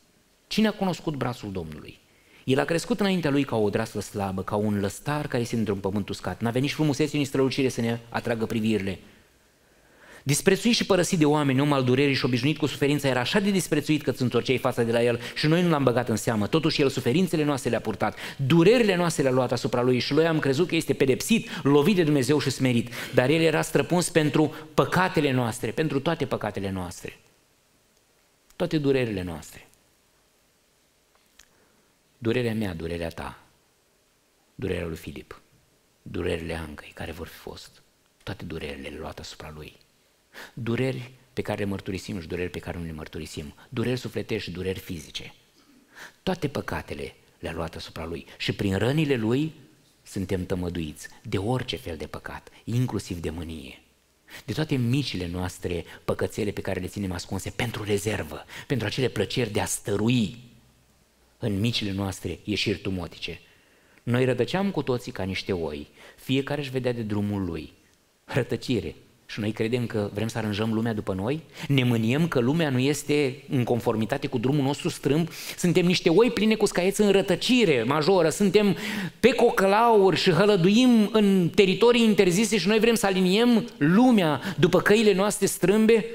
Cine a cunoscut brațul Domnului? El a crescut înaintea lui ca o odraslă slabă, ca un lăstar care este într-un pământ uscat. n a venit și frumusețe, nici strălucire să ne atragă privirile. Disprețuit și părăsit de oameni, om al durerii și obișnuit cu suferința, era așa de disprețuit că îți întorceai fața de la el și noi nu l-am băgat în seamă. Totuși el suferințele noastre le-a purtat, durerile noastre le-a luat asupra lui și noi am crezut că este pedepsit, lovit de Dumnezeu și smerit. Dar el era străpuns pentru păcatele noastre, pentru toate păcatele noastre. Toate durerile noastre. Durerea mea, durerea ta, durerea lui Filip, durerile Ancăi care vor fi fost, toate durerile le-a luat asupra lui Dureri pe care le mărturisim și dureri pe care nu le mărturisim, dureri sufletești și dureri fizice. Toate păcatele le-a luat asupra lui și prin rănile lui suntem tămăduiți de orice fel de păcat, inclusiv de mânie. De toate micile noastre păcățele pe care le ținem ascunse pentru rezervă, pentru acele plăceri de a stărui în micile noastre ieșiri tumotice. Noi rădăceam cu toții ca niște oi, fiecare își vedea de drumul lui. Rătăcire, și noi credem că vrem să aranjăm lumea după noi? Ne mâniem că lumea nu este în conformitate cu drumul nostru strâmb? Suntem niște oi pline cu scaieți în rătăcire majoră, suntem pe cocălauri și hălăduim în teritorii interzise și noi vrem să aliniem lumea după căile noastre strâmbe?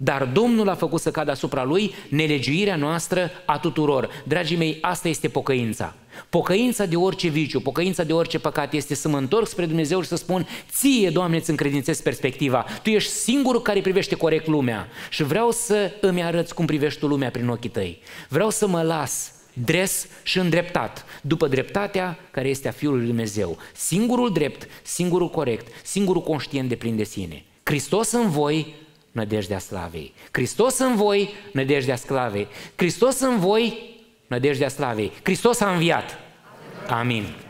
Dar Domnul a făcut să cadă asupra lui nelegiuirea noastră a tuturor. Dragii mei, asta este pocăința. Pocăința de orice viciu, pocăința de orice păcat este să mă întorc spre Dumnezeu și să spun Ție, Doamne, îți încredințez perspectiva. Tu ești singurul care privește corect lumea și vreau să îmi arăți cum privești tu lumea prin ochii tăi. Vreau să mă las dres și îndreptat, după dreptatea care este a Fiului Lui Dumnezeu. Singurul drept, singurul corect, singurul conștient de plin de sine. Hristos în voi, nădejdea slavei. Hristos în voi, nădejdea slavei. Hristos în voi, nădejdea slavei. Hristos a înviat. Amin. Amin.